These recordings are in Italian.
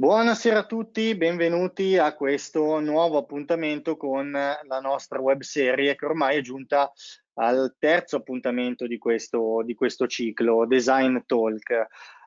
Buonasera a tutti, benvenuti a questo nuovo appuntamento con la nostra web serie che ormai è giunta al terzo appuntamento di questo, di questo ciclo, Design Talk.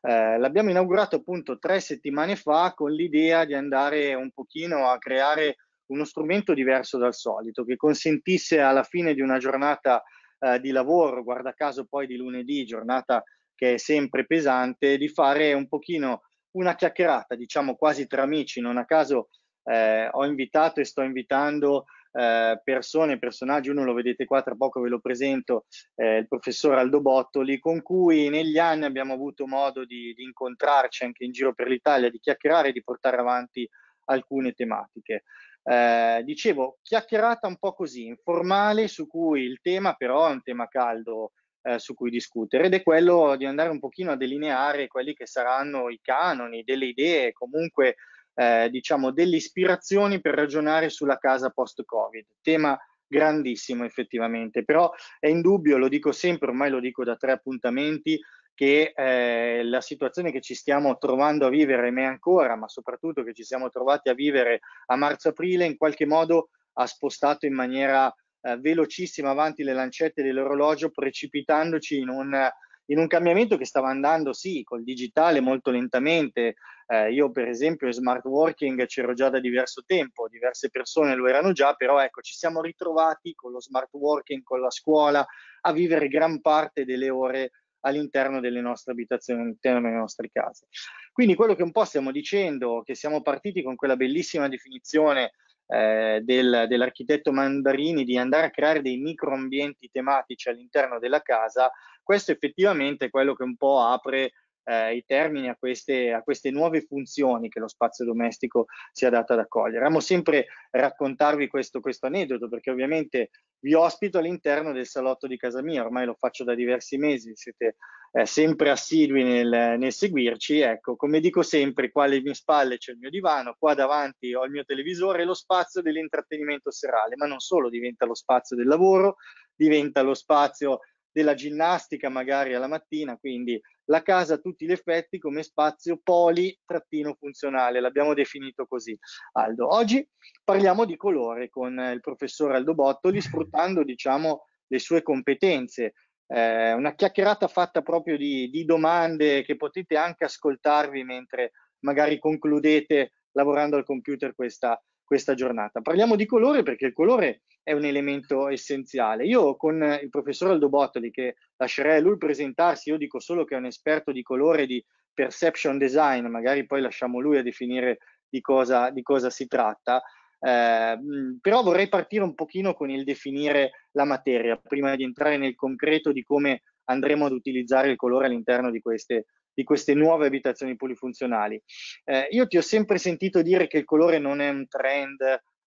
Eh, l'abbiamo inaugurato appunto tre settimane fa con l'idea di andare un pochino a creare uno strumento diverso dal solito che consentisse alla fine di una giornata eh, di lavoro, guarda caso poi di lunedì, giornata che è sempre pesante, di fare un pochino una chiacchierata, diciamo quasi tra amici, non a caso eh, ho invitato e sto invitando eh, persone, personaggi, uno lo vedete qua, tra poco ve lo presento, eh, il professor Aldo Bottoli, con cui negli anni abbiamo avuto modo di, di incontrarci anche in giro per l'Italia, di chiacchierare e di portare avanti alcune tematiche. Eh, dicevo, chiacchierata un po' così, informale, su cui il tema però è un tema caldo, eh, su cui discutere ed è quello di andare un pochino a delineare quelli che saranno i canoni, delle idee, comunque eh, diciamo delle ispirazioni per ragionare sulla casa post-Covid, tema grandissimo effettivamente, però è indubbio, lo dico sempre, ormai lo dico da tre appuntamenti, che eh, la situazione che ci stiamo trovando a vivere, me ancora, ma soprattutto che ci siamo trovati a vivere a marzo-aprile, in qualche modo ha spostato in maniera eh, velocissima avanti le lancette dell'orologio, precipitandoci in un, in un, cambiamento che stava andando, sì, col digitale molto lentamente. Eh, io, per esempio, in smart working c'ero già da diverso tempo, diverse persone lo erano già, però ecco, ci siamo ritrovati con lo smart working, con la scuola, a vivere gran parte delle ore all'interno delle nostre abitazioni, all'interno delle nostre case. Quindi quello che un po' stiamo dicendo, che siamo partiti con quella bellissima definizione eh, del, dell'architetto Mandarini di andare a creare dei microambienti tematici all'interno della casa, questo effettivamente è quello che un po' apre eh, i termini a queste, a queste, nuove funzioni che lo spazio domestico si è dato ad accogliere. Amo sempre raccontarvi questo, questo aneddoto perché ovviamente vi ospito all'interno del salotto di casa mia, ormai lo faccio da diversi mesi, siete eh, sempre assidui nel, nel, seguirci. Ecco, come dico sempre, qua alle mie spalle c'è il mio divano, qua davanti ho il mio televisore, lo spazio dell'intrattenimento serale, ma non solo, diventa lo spazio del lavoro, diventa lo spazio della ginnastica magari alla mattina, quindi la casa a tutti gli effetti come spazio poli-funzionale, l'abbiamo definito così Aldo. Oggi parliamo di colore con il professor Aldo Bottoli sfruttando diciamo, le sue competenze, eh, una chiacchierata fatta proprio di, di domande che potete anche ascoltarvi mentre magari concludete lavorando al computer questa, questa giornata. Parliamo di colore perché il colore è un elemento essenziale. Io con il professor Aldo Bottoli, che lascerei a lui presentarsi, io dico solo che è un esperto di colore, di perception design, magari poi lasciamo lui a definire di cosa, di cosa si tratta, eh, mm, però vorrei partire un pochino con il definire la materia, prima di entrare nel concreto di come andremo ad utilizzare il colore all'interno di queste di queste nuove abitazioni polifunzionali. Eh, io ti ho sempre sentito dire che il colore non è un trend,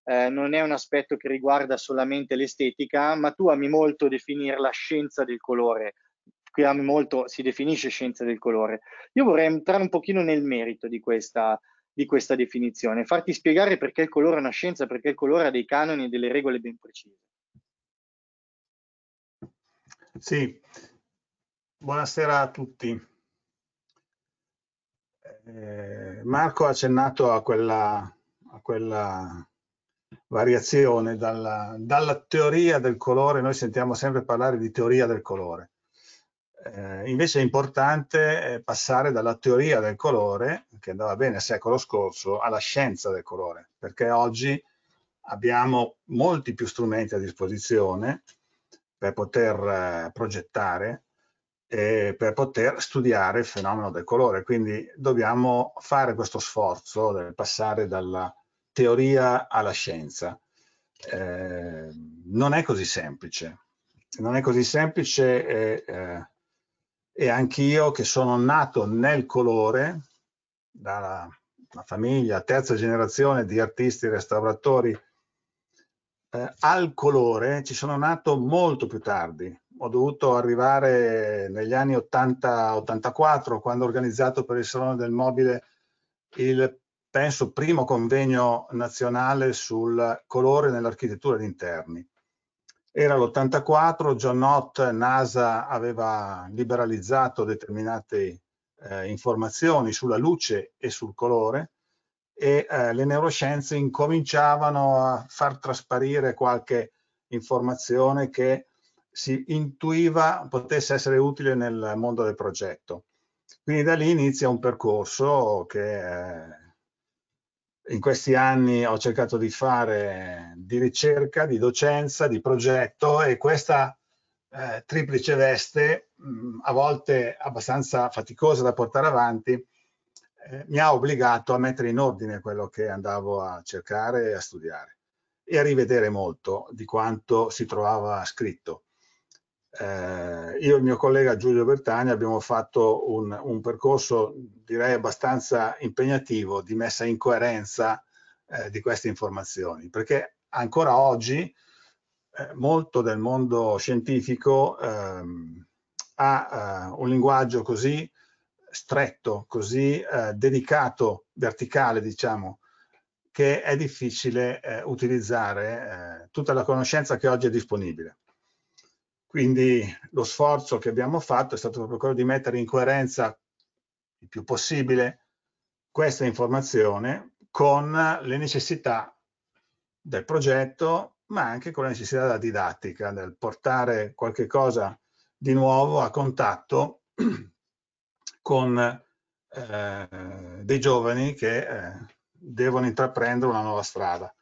eh, non è un aspetto che riguarda solamente l'estetica, ma tu ami molto definire la scienza del colore. Qui ami molto, si definisce scienza del colore. Io vorrei entrare un pochino nel merito di questa, di questa definizione, farti spiegare perché il colore è una scienza, perché il colore ha dei canoni e delle regole ben precise. Sì, buonasera a tutti. Eh, Marco ha accennato a quella, a quella variazione dalla, dalla, teoria del colore, noi sentiamo sempre parlare di teoria del colore. Eh, invece è importante eh, passare dalla teoria del colore, che andava bene il secolo scorso, alla scienza del colore, perché oggi abbiamo molti più strumenti a disposizione per poter eh, progettare eh, per poter studiare il fenomeno del colore. Quindi dobbiamo fare questo sforzo del passare dalla teoria alla scienza. Eh, non è così semplice. Non è così semplice e, eh, e anch'io che sono nato nel colore, dalla una famiglia, terza generazione di artisti restauratori eh, al colore, ci sono nato molto più tardi ho dovuto arrivare negli anni 80-84 quando ho organizzato per il Salone del Mobile il penso primo convegno nazionale sul colore nell'architettura di interni. Era l'84, John Knott, NASA aveva liberalizzato determinate eh, informazioni sulla luce e sul colore e eh, le neuroscienze incominciavano a far trasparire qualche informazione che si intuiva potesse essere utile nel mondo del progetto. Quindi da lì inizia un percorso che eh, in questi anni ho cercato di fare di ricerca, di docenza, di progetto e questa eh, triplice veste, mh, mm, a volte abbastanza faticosa da portare avanti, eh, mi ha obbligato a mettere in ordine quello che andavo a cercare e a studiare e a rivedere molto di quanto si trovava scritto eh, io e il mio collega Giulio Bertani abbiamo fatto un, un percorso direi abbastanza impegnativo di messa in coerenza eh, di queste informazioni, perché ancora oggi eh, molto del mondo scientifico ehm, ha eh, un linguaggio così stretto, così eh, dedicato, verticale diciamo, che è difficile eh, utilizzare tutta la conoscenza che oggi è disponibile. Quindi lo sforzo che abbiamo fatto è stato proprio quello di mettere in coerenza il più possibile questa informazione con le necessità del progetto, ma anche con la necessità della didattica, del portare qualche cosa di nuovo a contatto con eh, dei giovani che eh, devono intraprendere una nuova strada.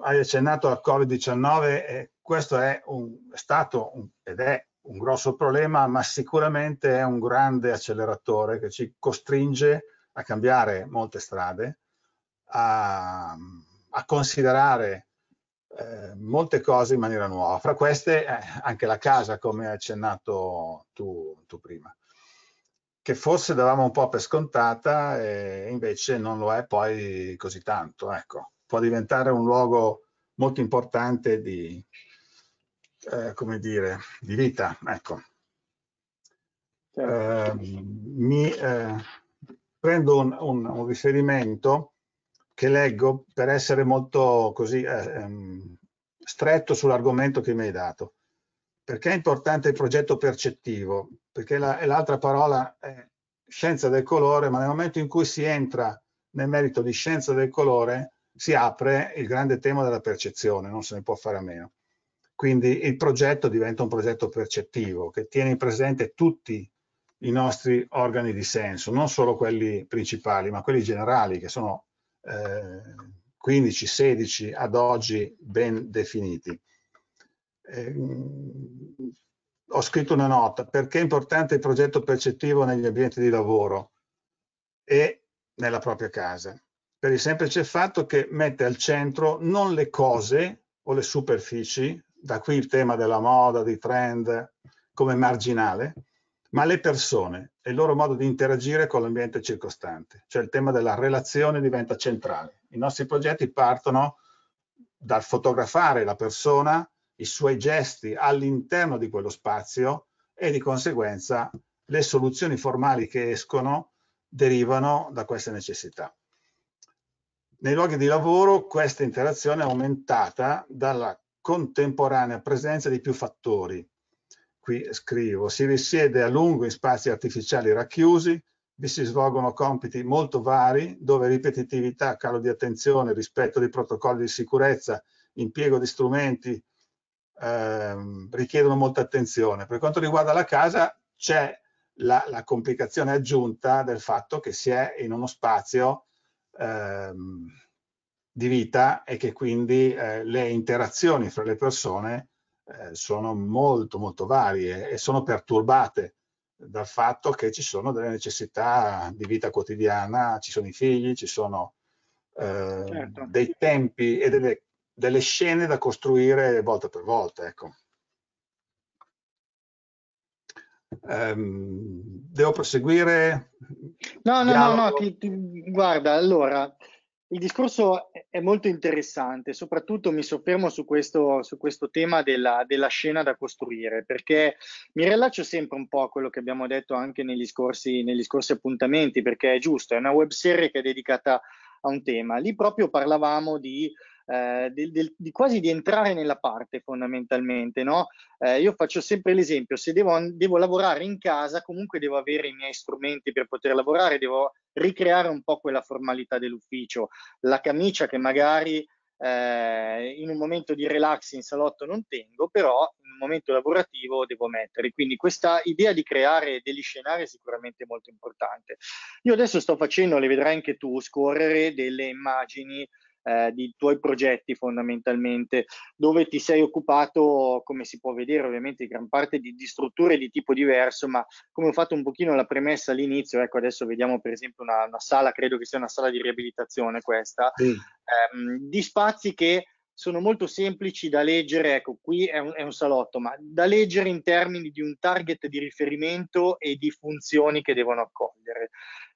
Hai accennato al Covid-19 e questo è, un, è stato un, ed è un grosso problema, ma sicuramente è un grande acceleratore che ci costringe a cambiare molte strade, a, a considerare eh, molte cose in maniera nuova. Fra queste eh, anche la casa, come hai accennato tu, tu, prima, che forse davamo un po' per scontata e invece non lo è poi così tanto. Ecco, può diventare un luogo molto importante di, eh, come dire, di vita, ecco. Certo. Eh, mi eh, prendo un, un, un, riferimento che leggo per essere molto così eh, ehm, stretto sull'argomento che mi hai dato. Perché è importante il progetto percettivo? Perché la, l'altra parola è scienza del colore, ma nel momento in cui si entra nel merito di scienza del colore, si apre il grande tema della percezione, non se ne può fare a meno. Quindi il progetto diventa un progetto percettivo che tiene presente tutti i nostri organi di senso, non solo quelli principali, ma quelli generali, che sono eh, 15, 16 ad oggi ben definiti. Eh, ho scritto una nota, perché è importante il progetto percettivo negli ambienti di lavoro e nella propria casa? Per il semplice fatto che mette al centro non le cose o le superfici da qui il tema della moda, dei trend, come marginale, ma le persone e il loro modo di interagire con l'ambiente circostante, cioè il tema della relazione diventa centrale. I nostri progetti partono dal fotografare la persona, i suoi gesti all'interno di quello spazio e di conseguenza le soluzioni formali che escono derivano da queste necessità. Nei luoghi di lavoro questa interazione è aumentata dalla contemporanea presenza di più fattori. Qui scrivo, si risiede a lungo in spazi artificiali racchiusi, vi si svolgono compiti molto vari, dove ripetitività, calo di attenzione, rispetto dei protocolli di sicurezza, impiego di strumenti, ehm, richiedono molta attenzione. Per quanto riguarda la casa, c'è la, la, complicazione aggiunta del fatto che si è in uno spazio ehm, di vita e che quindi eh, le interazioni fra le persone eh, sono molto molto varie e sono perturbate dal fatto che ci sono delle necessità di vita quotidiana, ci sono i figli, ci sono eh, certo. dei tempi e delle, delle, scene da costruire volta per volta. Ecco. Um, devo proseguire? No, no, Dialogo. no, no ti, ti, guarda, allora, il discorso è molto interessante, soprattutto mi soffermo su questo, su questo tema della, della, scena da costruire, perché mi rilaccio sempre un po' a quello che abbiamo detto anche negli scorsi, negli scorsi appuntamenti, perché è giusto, è una web serie che è dedicata a un tema. Lì proprio parlavamo di eh, del, del, di quasi di entrare nella parte fondamentalmente. No? Eh, io faccio sempre l'esempio, se devo, devo, lavorare in casa comunque devo avere i miei strumenti per poter lavorare, devo ricreare un po' quella formalità dell'ufficio, la camicia che magari eh, in un momento di relax in salotto non tengo, però in un momento lavorativo devo mettere. Quindi questa idea di creare degli scenari è sicuramente molto importante. Io adesso sto facendo, le vedrai anche tu, scorrere delle immagini eh, di tuoi progetti fondamentalmente, dove ti sei occupato, come si può vedere ovviamente, di gran parte di, di strutture di tipo diverso, ma come ho fatto un pochino la premessa all'inizio, ecco adesso vediamo per esempio una, una sala, credo che sia una sala di riabilitazione questa, sì. ehm, di spazi che sono molto semplici da leggere, ecco qui è un, è un, salotto, ma da leggere in termini di un target di riferimento e di funzioni che devono accogliere.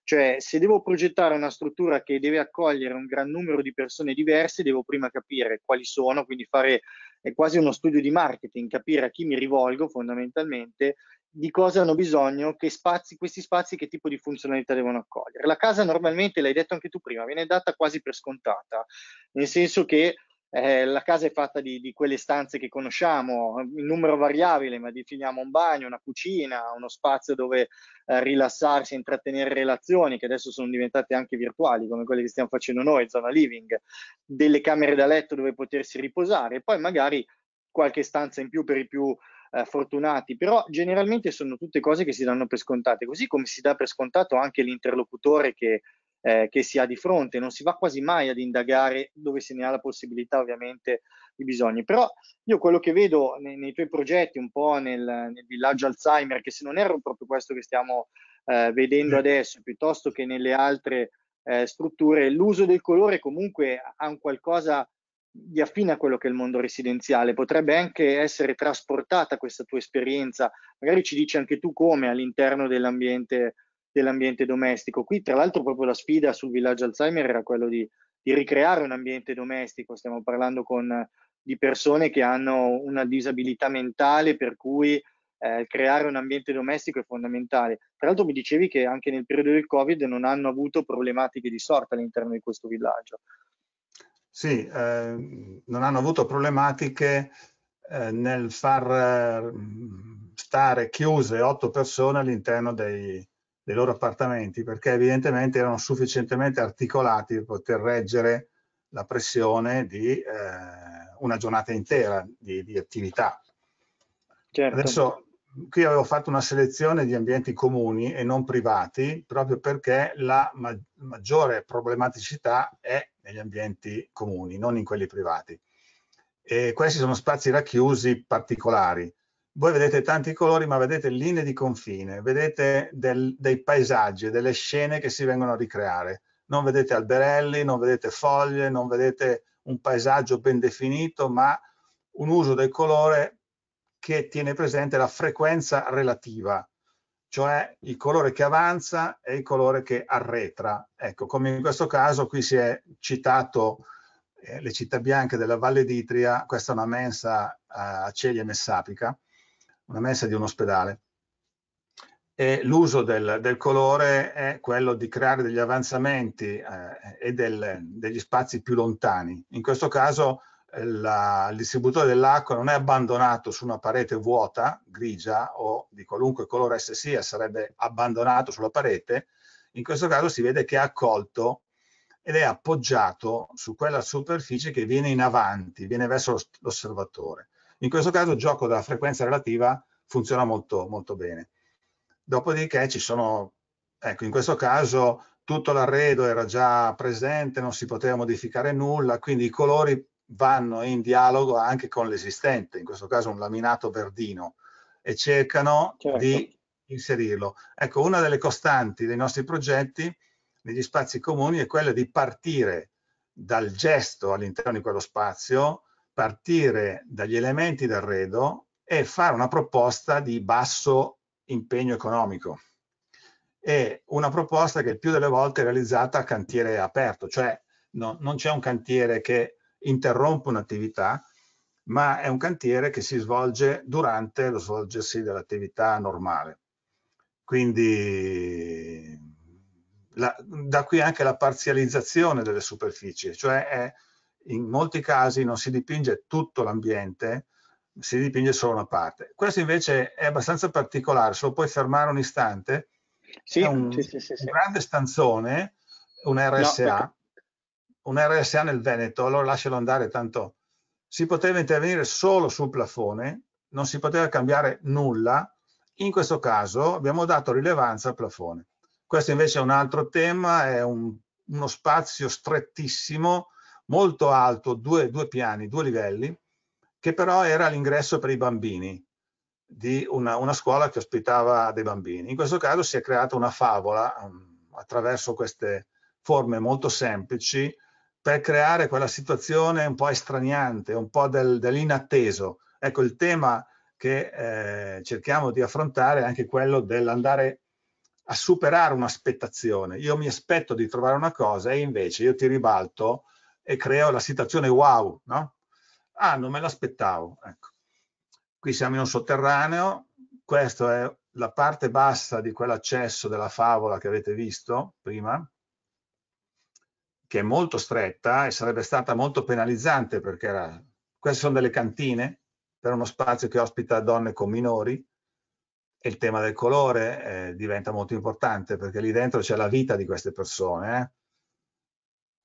Cioè, se devo progettare una struttura che deve accogliere un gran numero di persone diverse, devo prima capire quali sono, quindi fare è quasi uno studio di marketing, capire a chi mi rivolgo fondamentalmente, di cosa hanno bisogno, che spazi, questi spazi che tipo di funzionalità devono accogliere. La casa normalmente, l'hai detto anche tu prima, viene data quasi per scontata, nel senso che eh, la casa è fatta di, di, quelle stanze che conosciamo, in numero variabile, ma definiamo un bagno, una cucina, uno spazio dove eh, rilassarsi, intrattenere relazioni, che adesso sono diventate anche virtuali, come quelle che stiamo facendo noi, zona living, delle camere da letto dove potersi riposare, e poi magari qualche stanza in più per i più eh, fortunati, però generalmente sono tutte cose che si danno per scontate, così come si dà per scontato anche l'interlocutore che eh, che si ha di fronte, non si va quasi mai ad indagare dove se ne ha la possibilità ovviamente di bisogni, però io quello che vedo nei, nei tuoi progetti, un po' nel, nel, villaggio Alzheimer, che se non erro proprio questo che stiamo eh, vedendo adesso, piuttosto che nelle altre eh, strutture, l'uso del colore comunque ha un qualcosa di affine a quello che è il mondo residenziale, potrebbe anche essere trasportata questa tua esperienza, magari ci dici anche tu come all'interno dell'ambiente dell'ambiente domestico. Qui, tra l'altro, proprio la sfida sul villaggio Alzheimer era quella di, di, ricreare un ambiente domestico. Stiamo parlando con, di persone che hanno una disabilità mentale, per cui eh, creare un ambiente domestico è fondamentale. Tra l'altro mi dicevi che anche nel periodo del Covid non hanno avuto problematiche di sorta all'interno di questo villaggio. Sì, eh, non hanno avuto problematiche eh, nel far mm, stare chiuse otto persone all'interno dei, dei loro appartamenti perché evidentemente erano sufficientemente articolati per poter reggere la pressione di eh, una giornata intera di, di attività. Certo. Adesso qui avevo fatto una selezione di ambienti comuni e non privati proprio perché la ma maggiore problematicità è negli ambienti comuni, non in quelli privati. E questi sono spazi racchiusi particolari voi vedete tanti colori, ma vedete linee di confine, vedete del, dei paesaggi, delle scene che si vengono a ricreare. Non vedete alberelli, non vedete foglie, non vedete un paesaggio ben definito, ma un uso del colore che tiene presente la frequenza relativa, cioè il colore che avanza e il colore che arretra. Ecco, come in questo caso qui si è citato eh, le città bianche della Valle d'Itria, questa è una mensa eh, a Celia messapica, una mensa di un ospedale. E l'uso del, del, colore è quello di creare degli avanzamenti eh, e del, degli spazi più lontani. In questo caso eh, la, il distributore dell'acqua non è abbandonato su una parete vuota, grigia o di qualunque colore essa sia, sarebbe abbandonato sulla parete, in questo caso si vede che è accolto ed è appoggiato su quella superficie che viene in avanti, viene verso l'osservatore. In questo caso il gioco da frequenza relativa funziona molto, molto bene. Dopodiché ci sono, ecco, in questo caso tutto l'arredo era già presente, non si poteva modificare nulla, quindi i colori vanno in dialogo anche con l'esistente, in questo caso un laminato verdino, e cercano certo. di inserirlo. Ecco, una delle costanti dei nostri progetti negli spazi comuni è quella di partire dal gesto all'interno di quello spazio partire dagli elementi d'arredo e fare una proposta di basso impegno economico. È una proposta che più delle volte è realizzata a cantiere aperto, cioè no, non c'è un cantiere che interrompe un'attività, ma è un cantiere che si svolge durante lo svolgersi dell'attività normale. Quindi la, da qui anche la parzializzazione delle superfici, cioè è in molti casi non si dipinge tutto l'ambiente, si dipinge solo una parte. Questo invece è abbastanza particolare, se lo puoi fermare un istante, sì, è un, sì, sì, sì, un grande stanzone, un RSA, no. un RSA nel Veneto, allora lascialo andare, tanto si poteva intervenire solo sul plafone, non si poteva cambiare nulla, in questo caso abbiamo dato rilevanza al plafone. Questo invece è un altro tema, è un, uno spazio strettissimo, molto alto, due, due piani, due livelli, che però era l'ingresso per i bambini di una, una, scuola che ospitava dei bambini. In questo caso si è creata una favola um, attraverso queste forme molto semplici per creare quella situazione un po' estraniante, un po' del, dell'inatteso. Ecco, il tema che eh, cerchiamo di affrontare è anche quello dell'andare a superare un'aspettazione. Io mi aspetto di trovare una cosa e invece io ti ribalto e creo la situazione wow, no? Ah, non me l'aspettavo, ecco. Qui siamo in un sotterraneo, questa è la parte bassa di quell'accesso della favola che avete visto prima, che è molto stretta e sarebbe stata molto penalizzante perché era... queste sono delle cantine per uno spazio che ospita donne con minori e il tema del colore eh, diventa molto importante perché lì dentro c'è la vita di queste persone, eh?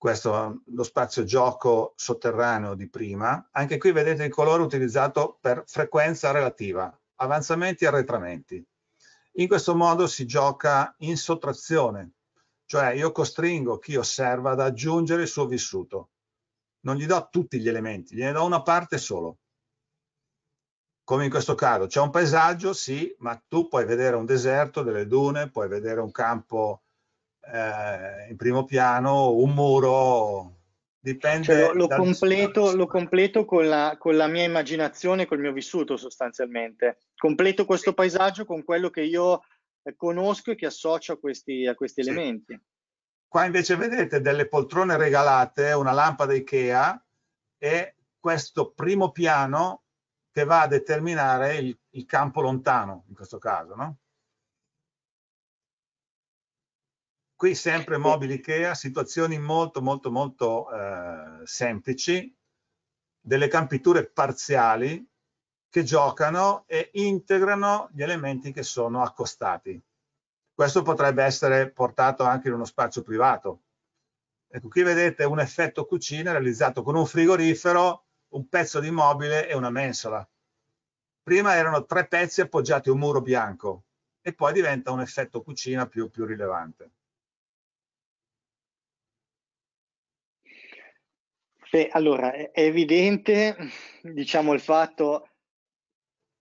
questo lo spazio gioco sotterraneo di prima. Anche qui vedete il colore utilizzato per frequenza relativa, avanzamenti e arretramenti. In questo modo si gioca in sottrazione, cioè io costringo chi osserva ad aggiungere il suo vissuto. Non gli do tutti gli elementi, gliene do una parte solo. Come in questo caso, c'è un paesaggio, sì, ma tu puoi vedere un deserto, delle dune, puoi vedere un campo eh, in primo piano un muro dipende cioè, lo, completo, lo, completo, con la, con la mia immaginazione col mio vissuto sostanzialmente completo questo paesaggio con quello che io eh, conosco e che associo a questi, a questi sì. elementi qua invece vedete delle poltrone regalate una lampada Ikea e questo primo piano che va a determinare il, il campo lontano in questo caso no? qui sempre mobili IKEA, situazioni molto molto molto eh, semplici, delle campiture parziali che giocano e integrano gli elementi che sono accostati. Questo potrebbe essere portato anche in uno spazio privato. Ecco, qui vedete un effetto cucina realizzato con un frigorifero, un pezzo di mobile e una mensola. Prima erano tre pezzi appoggiati a un muro bianco e poi diventa un effetto cucina più, più rilevante. Beh, allora, è evidente, diciamo, il fatto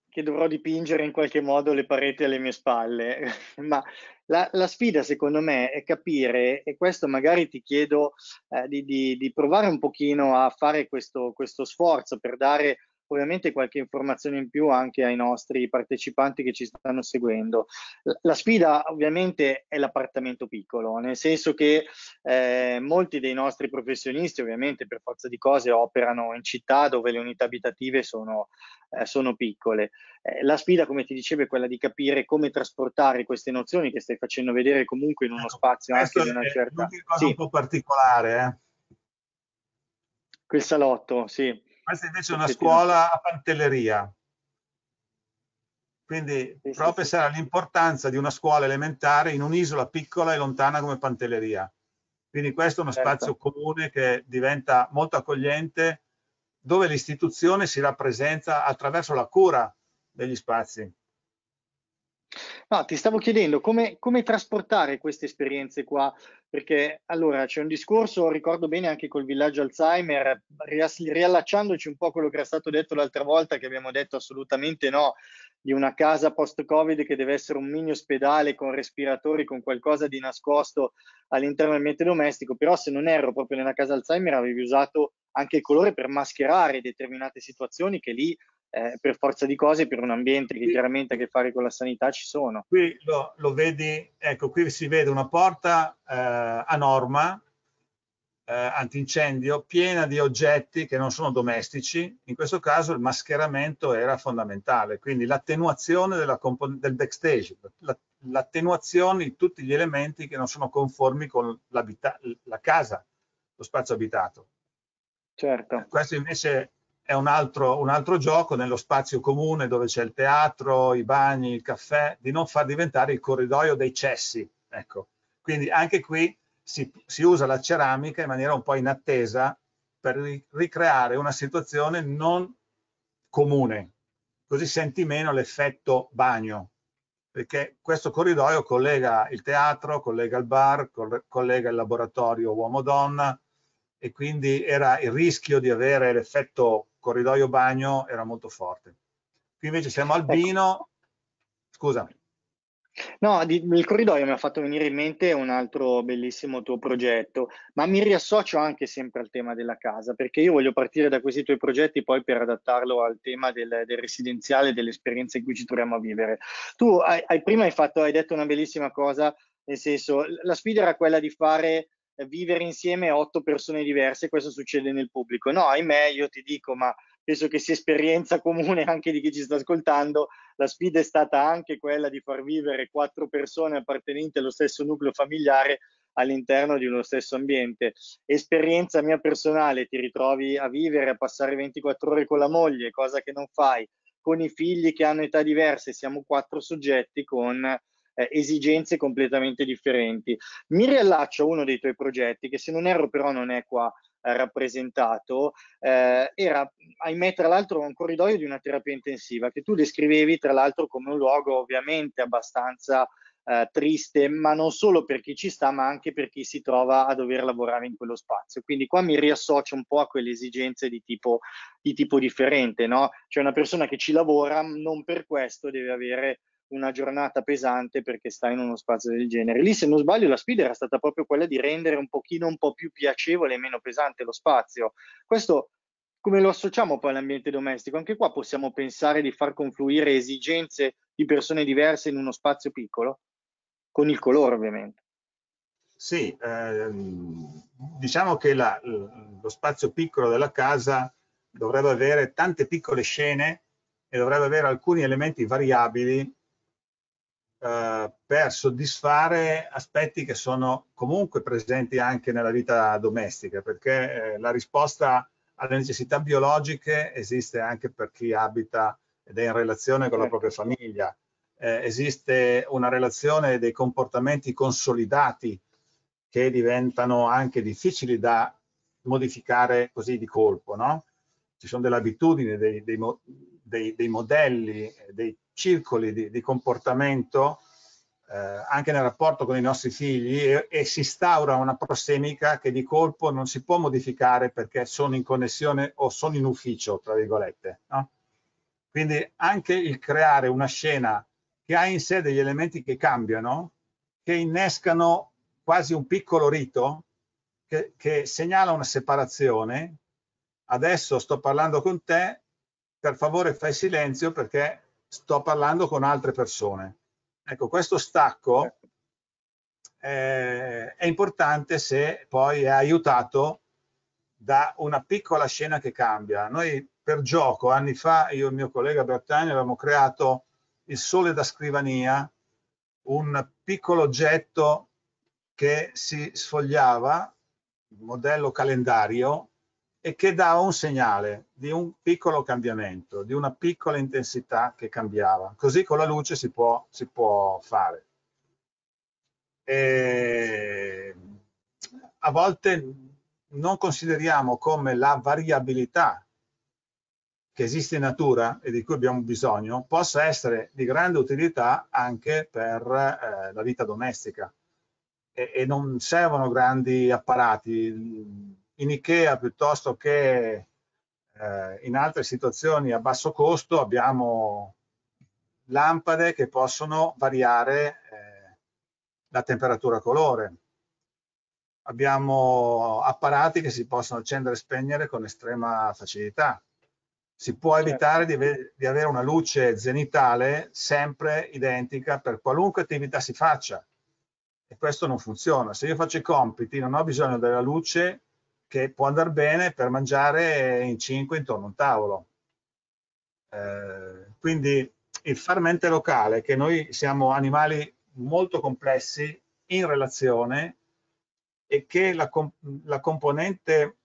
che dovrò dipingere in qualche modo le pareti alle mie spalle, ma la, la, sfida secondo me è capire, e questo magari ti chiedo eh, di, di, di, provare un pochino a fare questo, questo sforzo per dare ovviamente qualche informazione in più anche ai nostri partecipanti che ci stanno seguendo. La sfida ovviamente è l'appartamento piccolo, nel senso che eh, molti dei nostri professionisti ovviamente per forza di cose operano in città dove le unità abitative sono, eh, sono piccole. Eh, la sfida, come ti dicevo, è quella di capire come trasportare queste nozioni che stai facendo vedere comunque in uno ecco, spazio anche di una certa... È una cosa sì. un po' particolare, eh? Quel salotto, sì. Questa invece è una scuola a pantelleria. Quindi proprio sarà l'importanza di una scuola elementare in un'isola piccola e lontana come Pantelleria. Quindi questo è uno certo. spazio comune che diventa molto accogliente, dove l'istituzione si rappresenta attraverso la cura degli spazi. No, ti stavo chiedendo come, come trasportare queste esperienze qua, perché allora c'è un discorso, ricordo bene anche col villaggio Alzheimer, riallacciandoci un po' a quello che era stato detto l'altra volta, che abbiamo detto assolutamente no, di una casa post-Covid che deve essere un mini ospedale con respiratori, con qualcosa di nascosto all'interno del mente domestico, però se non erro proprio nella casa Alzheimer avevi usato anche il colore per mascherare determinate situazioni che lì eh, per forza di cose per un ambiente che chiaramente ha a che fare con la sanità ci sono. Qui lo, lo vedi, ecco, qui si vede una porta eh, a norma eh, antincendio piena di oggetti che non sono domestici, in questo caso il mascheramento era fondamentale, quindi l'attenuazione del backstage, l'attenuazione di tutti gli elementi che non sono conformi con la casa, lo spazio abitato. Certo. Questo invece è un altro, un altro gioco nello spazio comune dove c'è il teatro, i bagni, il caffè, di non far diventare il corridoio dei cessi. Ecco. Quindi anche qui si, si usa la ceramica in maniera un po' inattesa per ricreare una situazione non comune, così senti meno l'effetto bagno, perché questo corridoio collega il teatro, collega il bar, collega il laboratorio uomo-donna e quindi era il rischio di avere l'effetto corridoio bagno era molto forte. Qui invece siamo albino, ecco. scusami. No, di, il corridoio mi ha fatto venire in mente un altro bellissimo tuo progetto, ma mi riassocio anche sempre al tema della casa, perché io voglio partire da questi tuoi progetti poi per adattarlo al tema del, del residenziale, delle esperienze in cui ci troviamo a vivere. Tu hai, hai prima hai, fatto, hai detto una bellissima cosa, nel senso, la sfida era quella di fare vivere insieme otto persone diverse, questo succede nel pubblico. No, ahimè, io ti dico, ma penso che sia esperienza comune anche di chi ci sta ascoltando, la sfida è stata anche quella di far vivere quattro persone appartenenti allo stesso nucleo familiare all'interno di uno stesso ambiente. Esperienza mia personale, ti ritrovi a vivere, a passare 24 ore con la moglie, cosa che non fai, con i figli che hanno età diverse, siamo quattro soggetti con eh, esigenze completamente differenti. Mi riallaccio a uno dei tuoi progetti, che se non erro però non è qua eh, rappresentato, eh, era, ahimè, tra l'altro un corridoio di una terapia intensiva, che tu descrivevi tra l'altro come un luogo ovviamente abbastanza eh, triste, ma non solo per chi ci sta, ma anche per chi si trova a dover lavorare in quello spazio. Quindi qua mi riassocio un po' a quelle esigenze di tipo, di tipo differente, no? Cioè una persona che ci lavora non per questo deve avere una giornata pesante perché stai in uno spazio del genere. Lì, se non sbaglio, la sfida era stata proprio quella di rendere un pochino un po' più piacevole e meno pesante lo spazio. Questo come lo associamo poi all'ambiente domestico? Anche qua possiamo pensare di far confluire esigenze di persone diverse in uno spazio piccolo, con il colore ovviamente. Sì, ehm, diciamo che la, lo spazio piccolo della casa dovrebbe avere tante piccole scene e dovrebbe avere alcuni elementi variabili eh, per soddisfare aspetti che sono comunque presenti anche nella vita domestica, perché eh, la risposta alle necessità biologiche esiste anche per chi abita ed è in relazione con la certo. propria famiglia. Eh, esiste una relazione dei comportamenti consolidati che diventano anche difficili da modificare così di colpo, no? Ci sono delle abitudini, dei, dei, dei, dei modelli, dei circoli di, di comportamento eh, anche nel rapporto con i nostri figli e, e, si instaura una prossemica che di colpo non si può modificare perché sono in connessione o sono in ufficio, tra virgolette. No? Quindi anche il creare una scena che ha in sé degli elementi che cambiano, che innescano quasi un piccolo rito che, che segnala una separazione. Adesso sto parlando con te, per favore fai silenzio perché sto parlando con altre persone. Ecco, questo stacco eh, è importante se poi è aiutato da una piccola scena che cambia. Noi per gioco, anni fa, io e il mio collega Bertani avevamo creato il sole da scrivania, un piccolo oggetto che si sfogliava, modello calendario, e che dà un segnale di un piccolo cambiamento, di una piccola intensità che cambiava. Così con la luce si può, si può fare. E a volte non consideriamo come la variabilità che esiste in natura e di cui abbiamo bisogno possa essere di grande utilità anche per eh, la vita domestica e, e non servono grandi apparati in Ikea piuttosto che eh, in altre situazioni a basso costo abbiamo lampade che possono variare eh, la temperatura colore. Abbiamo apparati che si possono accendere e spegnere con estrema facilità. Si può certo. evitare di, di avere una luce zenitale sempre identica per qualunque attività si faccia e questo non funziona. Se io faccio i compiti non ho bisogno della luce che può andare bene per mangiare in cinque intorno a un tavolo. Eh, quindi il far mente locale, che noi siamo animali molto complessi in relazione e che la, la componente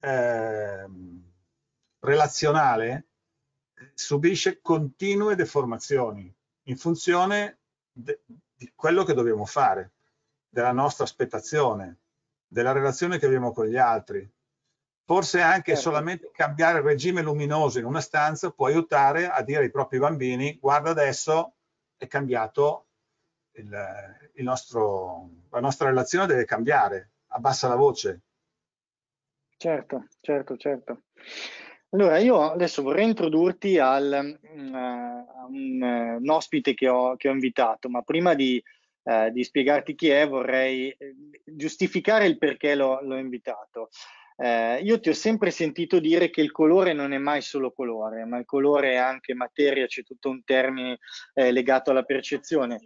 eh, relazionale subisce continue deformazioni in funzione di quello che dobbiamo fare, della nostra aspettazione, della relazione che abbiamo con gli altri. Forse anche certo. solamente cambiare il regime luminoso in una stanza può aiutare a dire ai propri bambini guarda adesso è cambiato, il, il nostro, la nostra relazione deve cambiare, abbassa la voce. Certo, certo, certo. Allora, io adesso vorrei introdurti al, uh, un, uh, un, ospite che ho, che ho, invitato, ma prima di eh, di spiegarti chi è, vorrei eh, giustificare il perché l'ho, l'ho invitato. Eh, io ti ho sempre sentito dire che il colore non è mai solo colore, ma il colore è anche materia, c'è tutto un termine eh, legato alla percezione.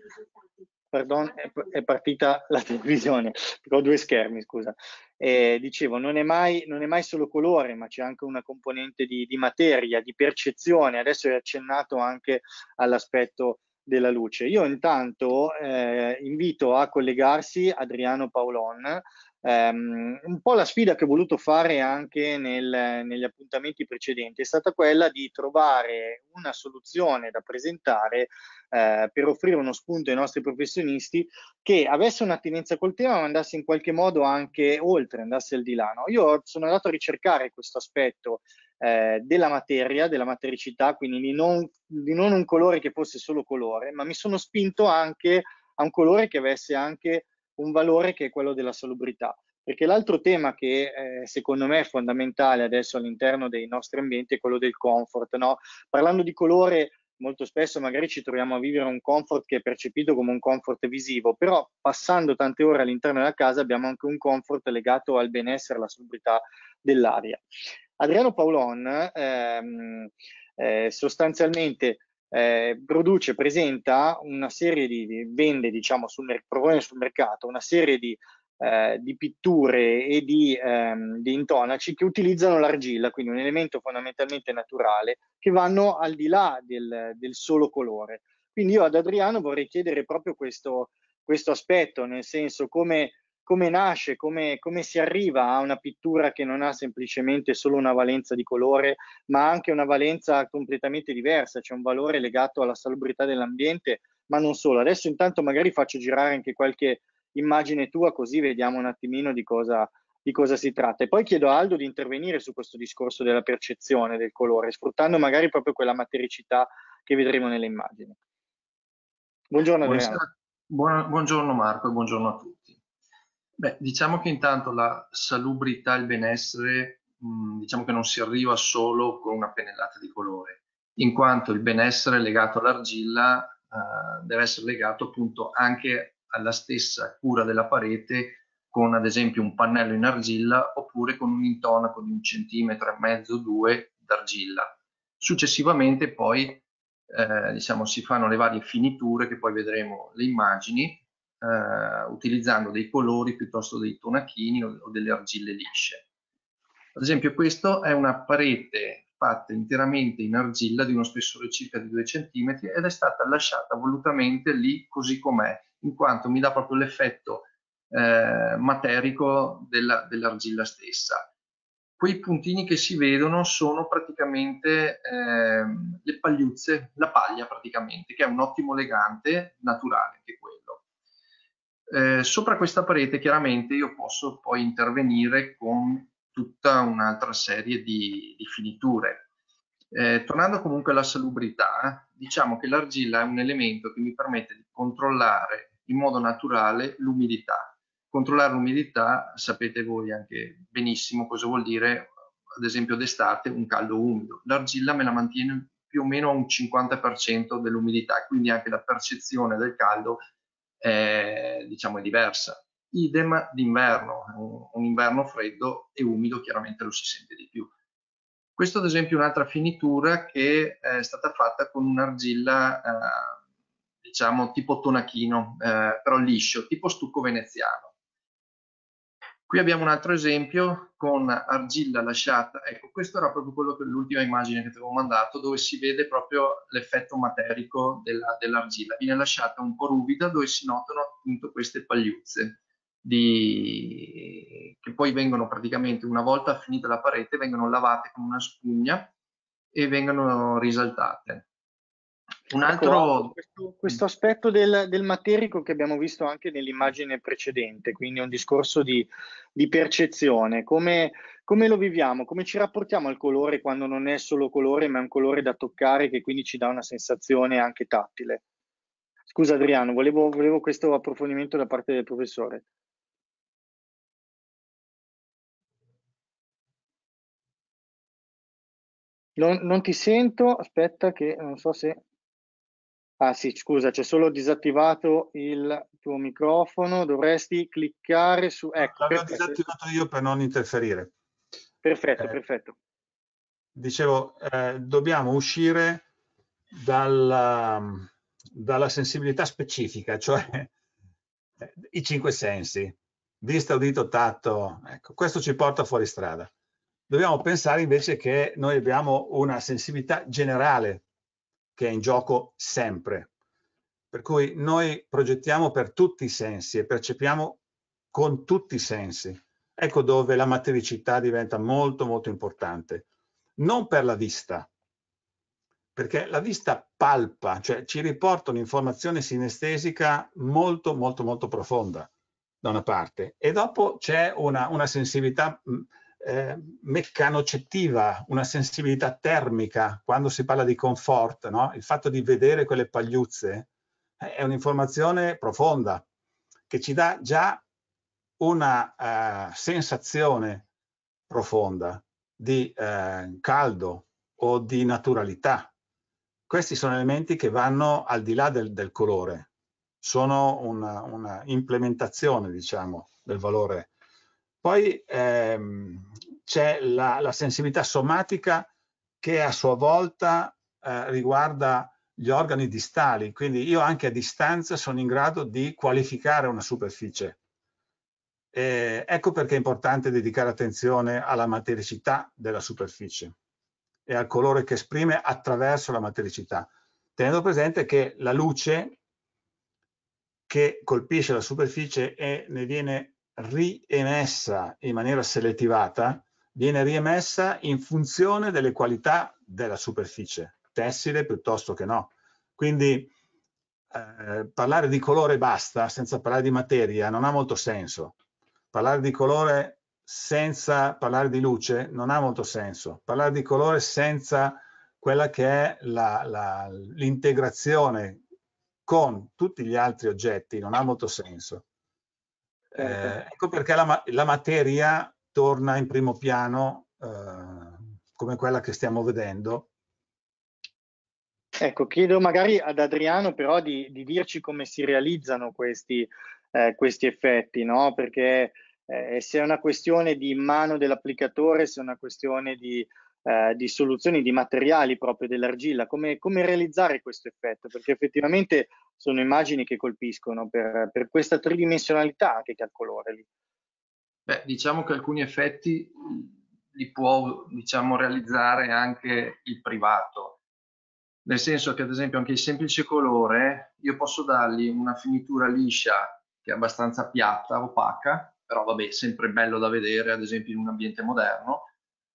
Pardon, è partita la televisione, ho due schermi, scusa. Eh, dicevo, non è, mai, non è, mai, solo colore, ma c'è anche una componente di, di materia, di percezione. Adesso hai accennato anche all'aspetto della luce. Io intanto eh, invito a collegarsi Adriano Paolon. Um, ehm, un po' la sfida che ho voluto fare anche nel, negli appuntamenti precedenti è stata quella di trovare una soluzione da presentare eh, per offrire uno spunto ai nostri professionisti che avesse un'attinenza col tema ma andasse in qualche modo anche oltre, andasse al di là. No? Io sono andato a ricercare questo aspetto eh, della materia, della matericità, quindi di non, di non, un colore che fosse solo colore, ma mi sono spinto anche a un colore che avesse anche un valore che è quello della salubrità. Perché l'altro tema che eh, secondo me è fondamentale adesso all'interno dei nostri ambienti è quello del comfort. No? Parlando di colore, molto spesso magari ci troviamo a vivere un comfort che è percepito come un comfort visivo, però passando tante ore all'interno della casa abbiamo anche un comfort legato al benessere, alla salubrità dell'aria. Adriano Paulon ehm, eh, sostanzialmente eh, produce, presenta una serie di, vende, diciamo, sul, propone sul mercato una serie di, eh, di pitture e di, ehm, di, intonaci che utilizzano l'argilla, quindi un elemento fondamentalmente naturale, che vanno al di là del, del solo colore. Quindi io ad Adriano vorrei chiedere proprio questo, questo aspetto, nel senso come come nasce, come, come, si arriva a una pittura che non ha semplicemente solo una valenza di colore, ma anche una valenza completamente diversa, c'è un valore legato alla salubrità dell'ambiente, ma non solo. Adesso intanto magari faccio girare anche qualche immagine tua così vediamo un attimino di cosa, di cosa si tratta. E poi chiedo a Aldo di intervenire su questo discorso della percezione del colore, sfruttando magari proprio quella matericità che vedremo nelle immagini. Buongiorno Adriano. Buongiorno Marco e buongiorno a tutti. Beh, diciamo che intanto la salubrità e il benessere mh, mm, diciamo che non si arriva solo con una pennellata di colore, in quanto il benessere legato all'argilla eh, deve essere legato appunto anche alla stessa cura della parete con ad esempio un pannello in argilla oppure con un intonaco di un centimetro e mezzo, due d'argilla. Successivamente poi eh, diciamo, si fanno le varie finiture che poi vedremo le immagini eh, utilizzando dei colori piuttosto dei tonachini o, o delle argille lisce. Ad esempio questa è una parete fatta interamente in argilla di uno spessore circa di 2 cm ed è stata lasciata volutamente lì così com'è, in quanto mi dà proprio l'effetto eh, materico dell'argilla dell stessa. Quei puntini che si vedono sono praticamente eh, le pagliuzze, la paglia praticamente, che è un ottimo legante naturale anche quello. Eh, sopra questa parete chiaramente io posso poi intervenire con tutta un'altra serie di, di finiture. Eh, tornando comunque alla salubrità, diciamo che l'argilla è un elemento che mi permette di controllare in modo naturale l'umidità. Controllare l'umidità sapete voi anche benissimo cosa vuol dire, ad esempio d'estate, un caldo umido. L'argilla me la mantiene più o meno a un 50% dell'umidità, quindi anche la percezione del caldo eh, diciamo è diversa. Idem d'inverno, un, un inverno freddo e umido chiaramente lo si sente di più. Questo ad esempio è un'altra finitura che è stata fatta con un'argilla eh, diciamo tipo tonachino, eh, però liscio, tipo stucco veneziano. Qui abbiamo un altro esempio con argilla lasciata. Ecco, questa era proprio l'ultima immagine che ti avevo mandato, dove si vede proprio l'effetto materico dell'argilla. Dell Viene lasciata un po' ruvida, dove si notano appunto queste pagliuzze. Di... che poi vengono praticamente una volta finita la parete vengono lavate con una spugna e vengono risaltate un ecco, altro... questo, questo, aspetto del, del, materico che abbiamo visto anche nell'immagine precedente, quindi un discorso di, di percezione, come, come, lo viviamo, come ci rapportiamo al colore quando non è solo colore ma è un colore da toccare che quindi ci dà una sensazione anche tattile. Scusa Adriano, volevo, volevo questo approfondimento da parte del professore. Non, non ti sento, aspetta che non so se Ah sì, scusa, c'è solo disattivato il tuo microfono, dovresti cliccare su... Ah, ecco, L'ho disattivato io per non interferire. Perfetto, eh, perfetto. Dicevo, eh, dobbiamo uscire dalla, um, dalla, sensibilità specifica, cioè eh, i cinque sensi, vista, udito, tatto, ecco, questo ci porta fuori strada. Dobbiamo pensare invece che noi abbiamo una sensibilità generale che è in gioco sempre. Per cui noi progettiamo per tutti i sensi e percepiamo con tutti i sensi. Ecco dove la matericità diventa molto molto importante. Non per la vista, perché la vista palpa, cioè ci riporta un'informazione sinestesica molto molto molto profonda da una parte e dopo c'è una, una sensibilità eh, meccanocettiva, una sensibilità termica, quando si parla di comfort, no? il fatto di vedere quelle pagliuzze eh, è un'informazione profonda che ci dà già una eh, sensazione profonda di eh, caldo o di naturalità. Questi sono elementi che vanno al di là del, del colore, sono una, una implementazione, diciamo, del valore poi ehm, c'è la, la, sensibilità somatica che a sua volta eh, riguarda gli organi distali, quindi io anche a distanza sono in grado di qualificare una superficie. E ecco perché è importante dedicare attenzione alla matericità della superficie e al colore che esprime attraverso la matericità, tenendo presente che la luce che colpisce la superficie e ne viene riemessa in maniera selettivata viene riemessa in funzione delle qualità della superficie, tessile piuttosto che no. Quindi eh, parlare di colore basta, senza parlare di materia, non ha molto senso. Parlare di colore senza parlare di luce non ha molto senso. Parlare di colore senza quella che è l'integrazione con tutti gli altri oggetti non ha molto senso. Eh, eh ecco perché la, la materia torna in primo piano eh, come quella che stiamo vedendo. Ecco, chiedo magari ad Adriano però di, di dirci come si realizzano questi, eh, questi effetti, no? perché eh, se è una questione di mano dell'applicatore, se è una questione di, eh, di soluzioni, di materiali proprio dell'argilla, come, come, realizzare questo effetto? Perché effettivamente sono immagini che colpiscono per, per questa tridimensionalità che ha il colore lì. Beh, diciamo che alcuni effetti li può diciamo, realizzare anche il privato, nel senso che ad esempio anche il semplice colore io posso dargli una finitura liscia che è abbastanza piatta, opaca, però vabbè, sempre bello da vedere ad esempio in un ambiente moderno,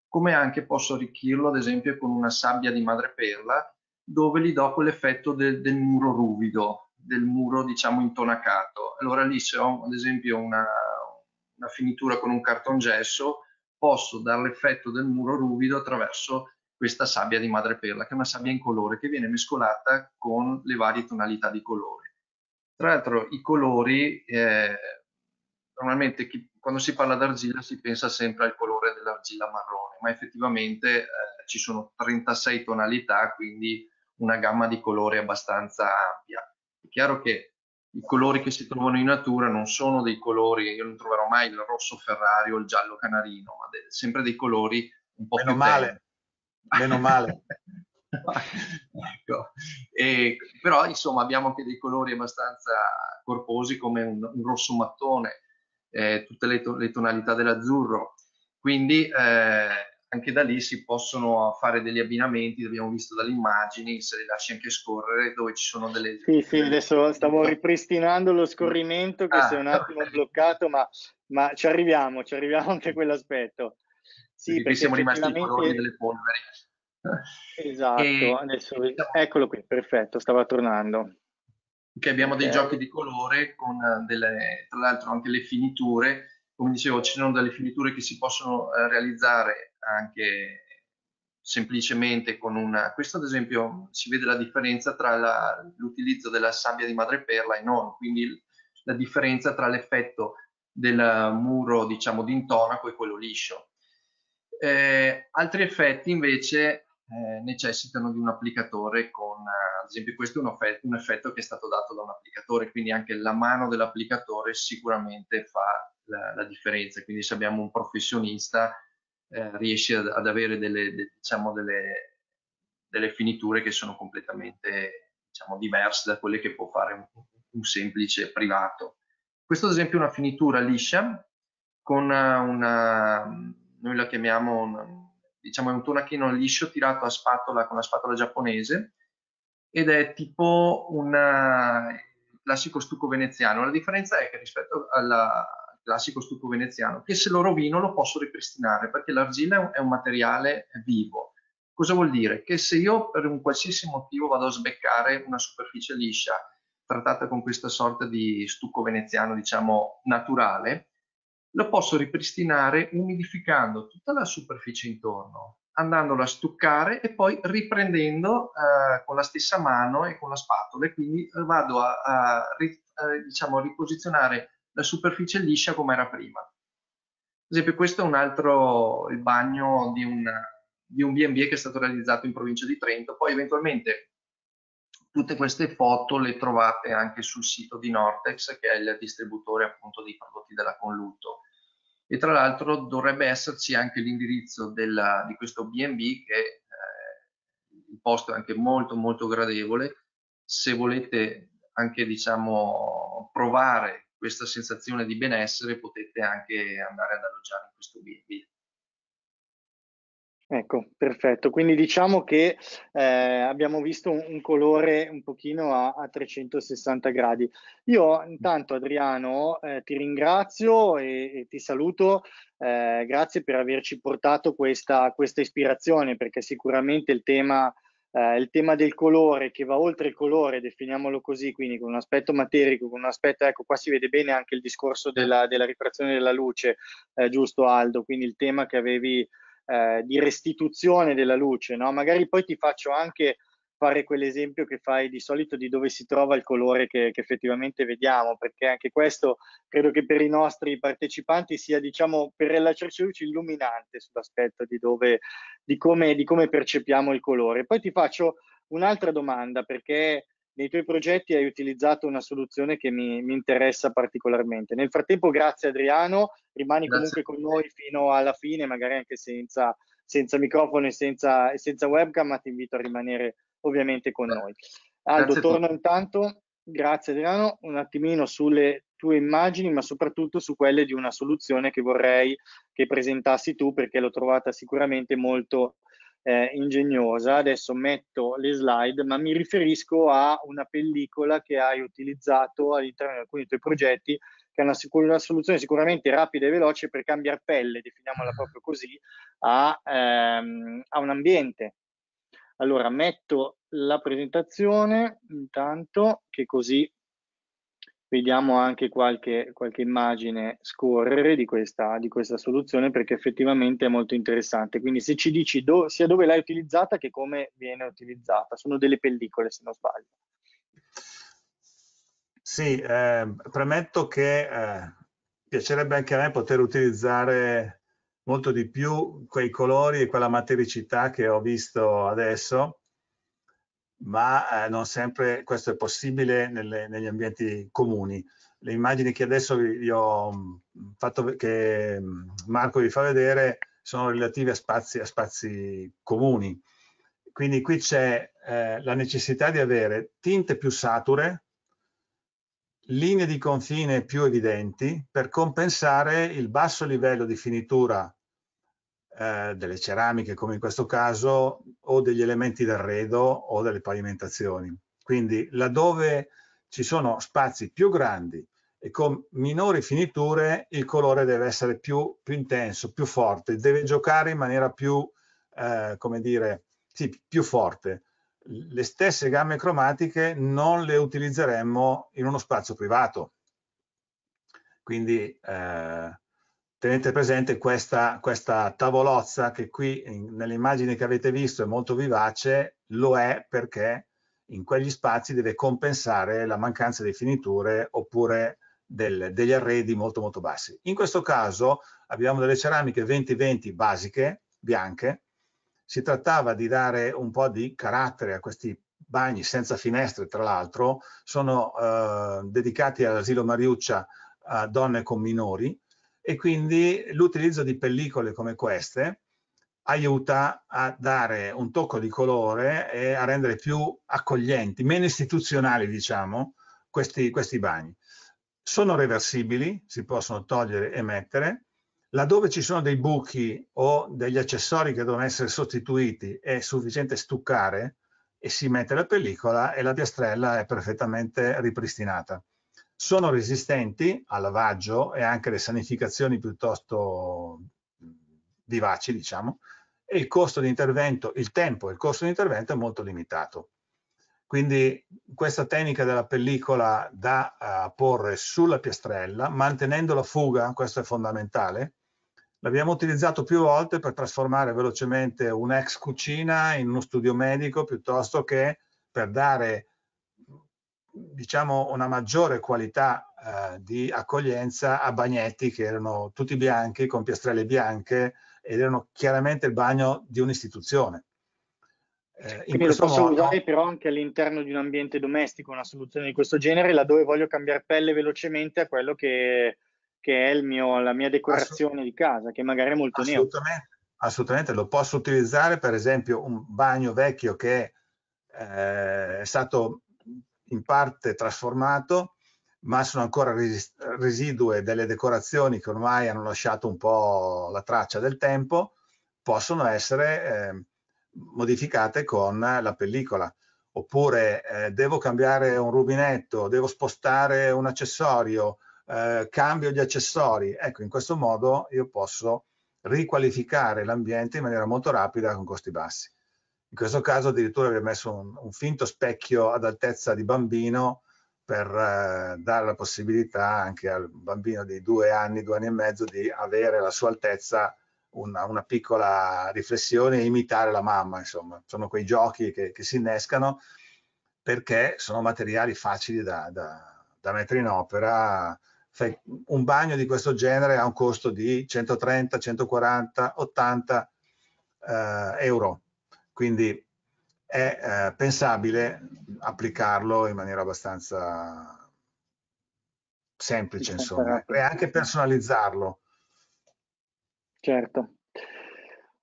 come anche posso arricchirlo ad esempio con una sabbia di madreperla dove gli do quell'effetto del, del muro ruvido, del muro diciamo intonacato. Allora lì se ho ad esempio una una finitura con un cartongesso, posso dare l'effetto del muro ruvido attraverso questa sabbia di madreperla, che è una sabbia incolore che viene mescolata con le varie tonalità di colore. Tra l'altro i colori, eh, normalmente chi, quando si parla d'argilla si pensa sempre al colore dell'argilla marrone, ma effettivamente eh, ci sono 36 tonalità, quindi una gamma di colori abbastanza ampia. È chiaro che i colori che si trovano in natura non sono dei colori, io non troverò mai il rosso Ferrari o il giallo canarino, ma de sempre dei colori un po' meno più male, tempi. meno male. ecco. e, però insomma abbiamo anche dei colori abbastanza corposi come un, un rosso mattone, eh, tutte le, to le tonalità dell'azzurro, quindi eh, anche da lì si possono fare degli abbinamenti, l'abbiamo visto dalle immagini, se le lasci anche scorrere, dove ci sono delle... Sì, sì, adesso stavo ripristinando lo scorrimento che ah, si è un ah, attimo okay. bloccato, ma, ma, ci arriviamo, ci arriviamo anche a quell'aspetto. Sì, Quindi perché siamo rimasti in colori delle polveri. Esatto, e... adesso... Diciamo eccolo qui, perfetto, stava tornando. Che abbiamo okay. dei giochi di colore con eh, delle, tra l'altro anche le finiture, come dicevo ci sono delle finiture che si possono eh, realizzare anche semplicemente con una... Questo ad esempio si vede la differenza tra l'utilizzo della sabbia di madreperla e non, quindi la differenza tra l'effetto del muro diciamo d'intonaco e quello liscio. Eh, altri effetti invece eh, necessitano di un applicatore con, ad esempio questo è un effetto, un effetto, che è stato dato da un applicatore, quindi anche la mano dell'applicatore sicuramente fa la, la differenza, quindi se abbiamo un professionista eh, riesci ad, ad, avere delle, de, diciamo delle, delle, finiture che sono completamente diciamo, diverse da quelle che può fare un, un semplice privato. Questo ad esempio è una finitura liscia con una, noi la chiamiamo, una, diciamo è un tonachino liscio tirato a spatola con la spatola giapponese ed è tipo un classico stucco veneziano. La differenza è che rispetto alla, classico stucco veneziano, che se lo rovino lo posso ripristinare perché l'argilla è un materiale vivo. Cosa vuol dire? Che se io per un qualsiasi motivo vado a sbeccare una superficie liscia trattata con questa sorta di stucco veneziano, diciamo, naturale, lo posso ripristinare umidificando tutta la superficie intorno, andandolo a stuccare e poi riprendendo eh, con la stessa mano e con la spatola e quindi vado a, a, a, eh, diciamo, riposizionare la superficie liscia come era prima. Ad esempio questo è un altro, il bagno di, un B&B che è stato realizzato in provincia di Trento, poi eventualmente tutte queste foto le trovate anche sul sito di Nortex che è il distributore appunto dei prodotti della Conluto. e tra l'altro dovrebbe esserci anche l'indirizzo di questo B&B che eh, il posto è anche molto molto gradevole se volete anche diciamo provare questa sensazione di benessere potete anche andare ad alloggiare in questo B&B. Ecco, perfetto. Quindi diciamo che eh, abbiamo visto un, un, colore un pochino a, a, 360 gradi. Io intanto Adriano eh, ti ringrazio e, e ti saluto. Eh, grazie per averci portato questa, questa ispirazione perché sicuramente il tema eh, il tema del colore che va oltre il colore, definiamolo così, quindi con un aspetto materico, con un aspetto, ecco qua si vede bene anche il discorso della, della rifrazione della luce, eh, giusto Aldo, quindi il tema che avevi eh, di restituzione della luce, no? magari poi ti faccio anche fare quell'esempio che fai di solito di dove si trova il colore che, che, effettivamente vediamo, perché anche questo credo che per i nostri partecipanti sia, diciamo, per la luce illuminante sull'aspetto di, dove, di, come, di come percepiamo il colore. Poi ti faccio un'altra domanda, perché nei tuoi progetti hai utilizzato una soluzione che mi, mi interessa particolarmente. Nel frattempo, grazie Adriano, rimani grazie. comunque con noi fino alla fine, magari anche senza, senza microfono e senza, senza webcam, ma ti invito a rimanere ovviamente con noi. Aldo, torno intanto, grazie Adriano, un attimino sulle tue immagini, ma soprattutto su quelle di una soluzione che vorrei che presentassi tu perché l'ho trovata sicuramente molto eh, ingegnosa. Adesso metto le slide, ma mi riferisco a una pellicola che hai utilizzato all'interno di alcuni tuoi progetti, che è una, una soluzione sicuramente rapida e veloce per cambiare pelle, definiamola proprio così, a, ehm, a un ambiente. Allora, metto la presentazione intanto che così vediamo anche qualche, qualche immagine scorrere di questa, di questa, soluzione perché effettivamente è molto interessante. Quindi se ci dici do, sia dove l'hai utilizzata che come viene utilizzata, sono delle pellicole se non sbaglio. Sì, eh, premetto che eh, piacerebbe anche a me poter utilizzare molto di più quei colori e quella matericità che ho visto adesso, ma eh, non sempre questo è possibile nelle, negli ambienti comuni. Le immagini che adesso vi, ho mm, fatto, che mm, Marco vi fa vedere, sono relative a spazi, a spazi comuni. Quindi qui c'è eh, la necessità di avere tinte più sature, linee di confine più evidenti per compensare il basso livello di finitura eh, delle ceramiche come in questo caso o degli elementi d'arredo o delle pavimentazioni. Quindi laddove ci sono spazi più grandi e con minori finiture il colore deve essere più, più intenso, più forte, deve giocare in maniera più, eh, come dire, sì, più forte. Le stesse gamme cromatiche non le utilizzeremmo in uno spazio privato. Quindi eh, tenete presente questa, questa tavolozza che qui nelle immagini che avete visto è molto vivace, lo è perché in quegli spazi deve compensare la mancanza di finiture oppure del, degli arredi molto molto bassi. In questo caso abbiamo delle ceramiche 20-20 basiche, bianche, si trattava di dare un po' di carattere a questi bagni senza finestre tra l'altro, sono eh, dedicati all'asilo Mariuccia a eh, donne con minori, e quindi l'utilizzo di pellicole come queste aiuta a dare un tocco di colore e a rendere più accoglienti, meno istituzionali diciamo, questi, questi bagni. Sono reversibili, si possono togliere e mettere, laddove ci sono dei buchi o degli accessori che devono essere sostituiti è sufficiente stuccare e si mette la pellicola e la piastrella è perfettamente ripristinata sono resistenti al lavaggio e anche alle sanificazioni piuttosto vivaci, diciamo, e il costo di intervento, il tempo e il costo di intervento è molto limitato. Quindi questa tecnica della pellicola da uh, porre sulla piastrella, mantenendo la fuga, questo è fondamentale, l'abbiamo utilizzato più volte per trasformare velocemente un'ex cucina in uno studio medico piuttosto che per dare diciamo, una maggiore qualità eh, di accoglienza a bagnetti che erano tutti bianchi, con piastrelle bianche ed erano chiaramente il bagno di un'istituzione. Eh, cioè, Quindi lo posso modo... usare però anche all'interno di un ambiente domestico una soluzione di questo genere, laddove voglio cambiare pelle velocemente a quello che, che è mio, la mia decorazione di casa, che magari è molto assolutamente, Assolutamente, lo posso utilizzare per esempio un bagno vecchio che eh, è stato in parte trasformato, ma sono ancora residue delle decorazioni che ormai hanno lasciato un po' la traccia del tempo, possono essere eh, modificate con la pellicola. Oppure eh, devo cambiare un rubinetto, devo spostare un accessorio, eh, cambio gli accessori. Ecco, in questo modo io posso riqualificare l'ambiente in maniera molto rapida con costi bassi. In questo caso addirittura abbiamo messo un, un finto specchio ad altezza di bambino per eh, dare la possibilità anche al bambino di due anni, due anni e mezzo di avere alla sua altezza una, una piccola riflessione e imitare la mamma, insomma. Sono quei giochi che, che si innescano perché sono materiali facili da, da, da mettere in opera. Un bagno di questo genere ha un costo di 130, 140, 80 eh, euro quindi è eh, pensabile applicarlo in maniera abbastanza semplice, insomma, esatto. e anche personalizzarlo. Certo.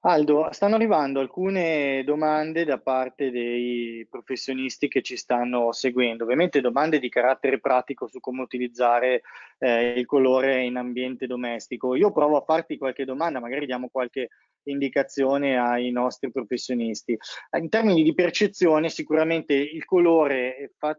Aldo, stanno arrivando alcune domande da parte dei professionisti che ci stanno seguendo, ovviamente domande di carattere pratico su come utilizzare eh, il colore in ambiente domestico. Io provo a farti qualche domanda, magari diamo qualche indicazione ai nostri professionisti. In termini di percezione, sicuramente il colore fa,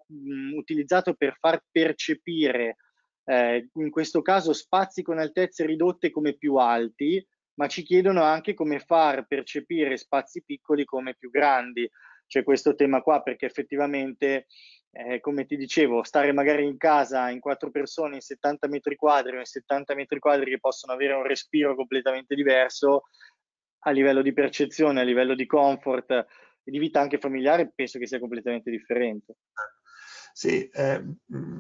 utilizzato per far percepire eh, in questo caso spazi con altezze ridotte come più alti, ma ci chiedono anche come far percepire spazi piccoli come più grandi. C'è questo tema qua perché effettivamente, eh, come ti dicevo, stare magari in casa in quattro persone in 70 metri quadri o in 70 metri quadri che possono avere un respiro completamente diverso a livello di percezione, a livello di comfort e di vita anche familiare, penso che sia completamente differente. Sì, eh,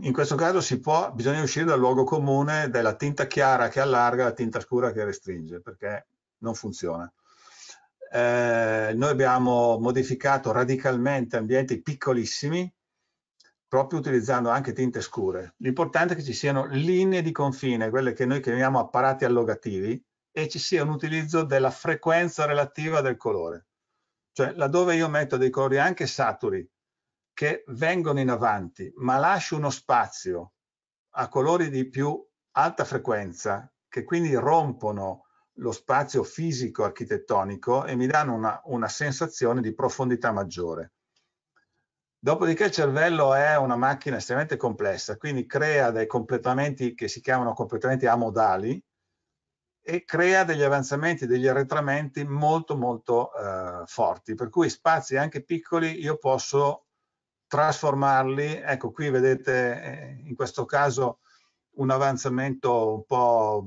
in questo caso può, bisogna uscire dal luogo comune della tinta chiara che allarga la tinta scura che restringe, perché non funziona. Eh, noi abbiamo modificato radicalmente ambienti piccolissimi, proprio utilizzando anche tinte scure. L'importante è che ci siano linee di confine, quelle che noi chiamiamo apparati allogativi, e ci sia un utilizzo della frequenza relativa del colore. Cioè laddove io metto dei colori anche saturi che vengono in avanti, ma lascio uno spazio a colori di più alta frequenza, che quindi rompono lo spazio fisico architettonico e mi danno una, una sensazione di profondità maggiore. Dopodiché il cervello è una macchina estremamente complessa, quindi crea dei completamenti che si chiamano completamenti amodali, e crea degli avanzamenti, degli arretramenti molto molto eh, forti, per cui spazi anche piccoli io posso trasformarli, ecco qui vedete eh, in questo caso un avanzamento un po'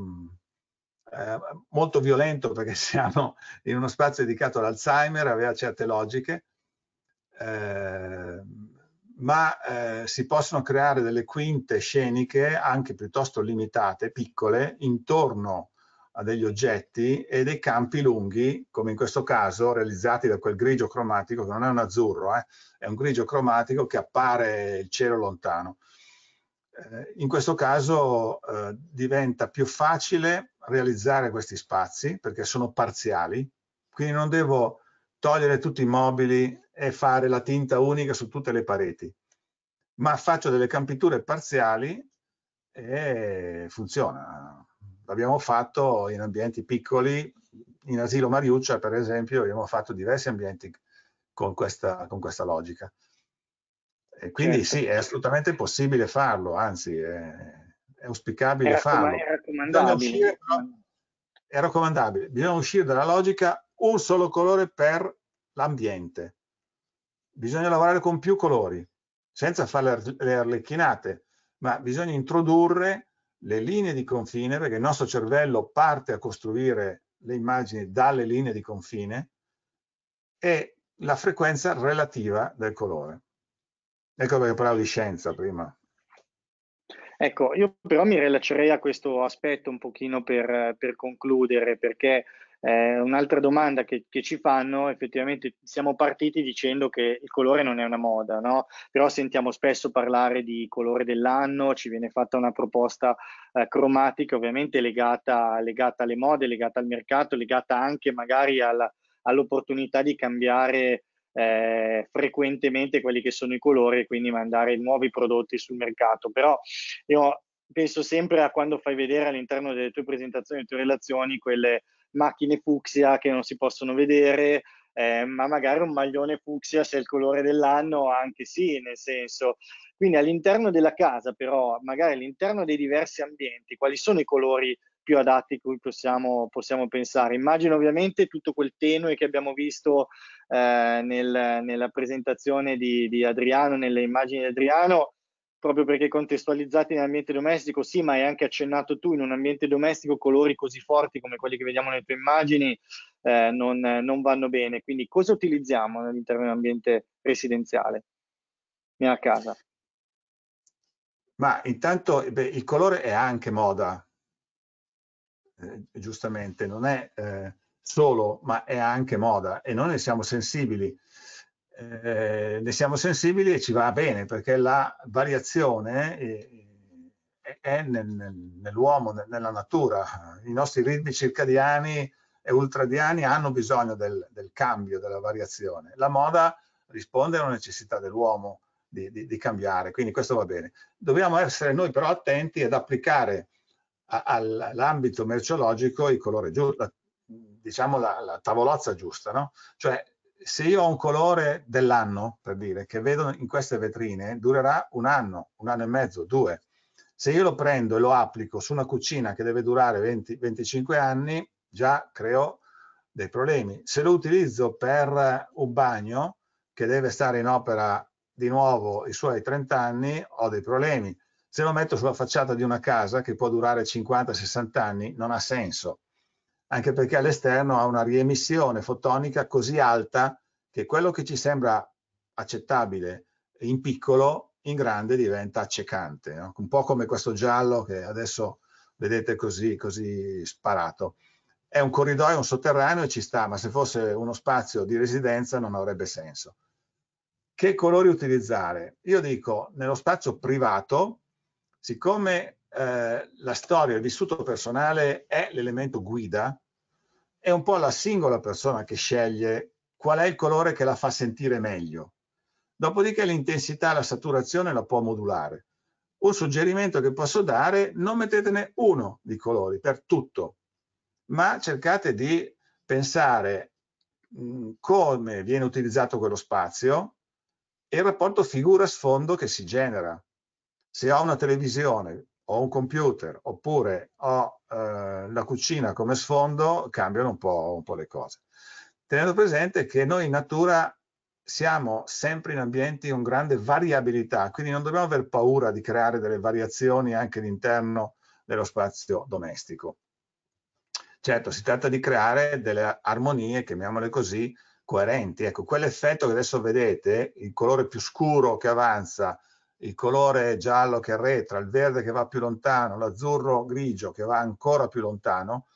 eh, molto violento perché siamo in uno spazio dedicato all'Alzheimer, aveva certe logiche, eh, ma eh, si possono creare delle quinte sceniche anche piuttosto limitate, piccole, intorno a a degli oggetti e dei campi lunghi, come in questo caso, realizzati da quel grigio cromatico, che non è un azzurro, eh, è un grigio cromatico che appare il cielo lontano. Eh, in questo caso eh, diventa più facile realizzare questi spazi perché sono parziali, quindi non devo togliere tutti i mobili e fare la tinta unica su tutte le pareti, ma faccio delle campiture parziali e funziona l'abbiamo fatto in ambienti piccoli, in asilo Mariuccia per esempio abbiamo fatto diversi ambienti con questa, con questa logica. E quindi certo. sì, è assolutamente possibile farlo, anzi è, è auspicabile è farlo. È raccomandabile. Uscire, è raccomandabile, bisogna uscire dalla logica un solo colore per l'ambiente. Bisogna lavorare con più colori, senza fare le arlecchinate, ma bisogna introdurre le linee di confine, perché il nostro cervello parte a costruire le immagini dalle linee di confine, e la frequenza relativa del colore. Ecco perché parlavo di scienza prima. Ecco, io però mi rilascerei a questo aspetto un pochino per, per concludere, perché eh, un'altra domanda che, che, ci fanno, effettivamente siamo partiti dicendo che il colore non è una moda, no? però sentiamo spesso parlare di colore dell'anno, ci viene fatta una proposta eh, cromatica ovviamente legata, legata, alle mode, legata al mercato, legata anche magari alla, all'opportunità di cambiare eh, frequentemente quelli che sono i colori e quindi mandare nuovi prodotti sul mercato. Però io penso sempre a quando fai vedere all'interno delle tue presentazioni, delle tue relazioni, quelle macchine fucsia che non si possono vedere, eh, ma magari un maglione fucsia se è il colore dell'anno, anche sì, nel senso. Quindi all'interno della casa, però, magari all'interno dei diversi ambienti, quali sono i colori più adatti cui possiamo, possiamo pensare? Immagino ovviamente tutto quel tenue che abbiamo visto eh, nel, nella presentazione di, di Adriano, nelle immagini di Adriano, proprio perché contestualizzati nell'ambiente domestico, sì, ma hai anche accennato tu, in un ambiente domestico colori così forti come quelli che vediamo nelle tue immagini eh, non, non, vanno bene. Quindi cosa utilizziamo all'interno dell'ambiente residenziale, nella casa? Ma intanto beh, il colore è anche moda, eh, giustamente, non è eh, solo, ma è anche moda e noi ne siamo sensibili eh, ne siamo sensibili e ci va bene perché la variazione eh, è, è nel, nel, nell'uomo, nella natura. I nostri ritmi circadiani e ultradiani hanno bisogno del, del cambio, della variazione. La moda risponde a una necessità dell'uomo di, di, di, cambiare, quindi questo va bene. Dobbiamo essere noi però attenti ad applicare all'ambito merceologico il colore giusto, diciamo la, la tavolozza giusta, no? cioè se io ho un colore dell'anno, per dire, che vedo in queste vetrine, durerà un anno, un anno e mezzo, due. Se io lo prendo e lo applico su una cucina che deve durare 20, 25 anni, già creo dei problemi. Se lo utilizzo per un bagno che deve stare in opera di nuovo i suoi 30 anni, ho dei problemi. Se lo metto sulla facciata di una casa che può durare 50-60 anni, non ha senso anche perché all'esterno ha una riemissione fotonica così alta che quello che ci sembra accettabile in piccolo, in grande diventa accecante, no? un po' come questo giallo che adesso vedete così, così sparato. È un corridoio, un sotterraneo e ci sta, ma se fosse uno spazio di residenza non avrebbe senso. Che colori utilizzare? Io dico, nello spazio privato, siccome eh, la storia, il vissuto personale è l'elemento guida, è un po' la singola persona che sceglie qual è il colore che la fa sentire meglio. Dopodiché l'intensità, la saturazione la può modulare. Un suggerimento che posso dare, non mettetene uno di colori per tutto, ma cercate di pensare mm, come viene utilizzato quello spazio e il rapporto figura-sfondo che si genera. Se ho una televisione ho un computer oppure ho eh, la cucina come sfondo, cambiano un po', un po' le cose. Tenendo presente che noi in natura siamo sempre in ambienti con grande variabilità, quindi non dobbiamo aver paura di creare delle variazioni anche all'interno dello spazio domestico. Certo, si tratta di creare delle armonie, chiamiamole così, coerenti. Ecco, quell'effetto che adesso vedete, il colore più scuro che avanza il colore giallo che arretra, il verde che va più lontano, l'azzurro grigio che va ancora più lontano,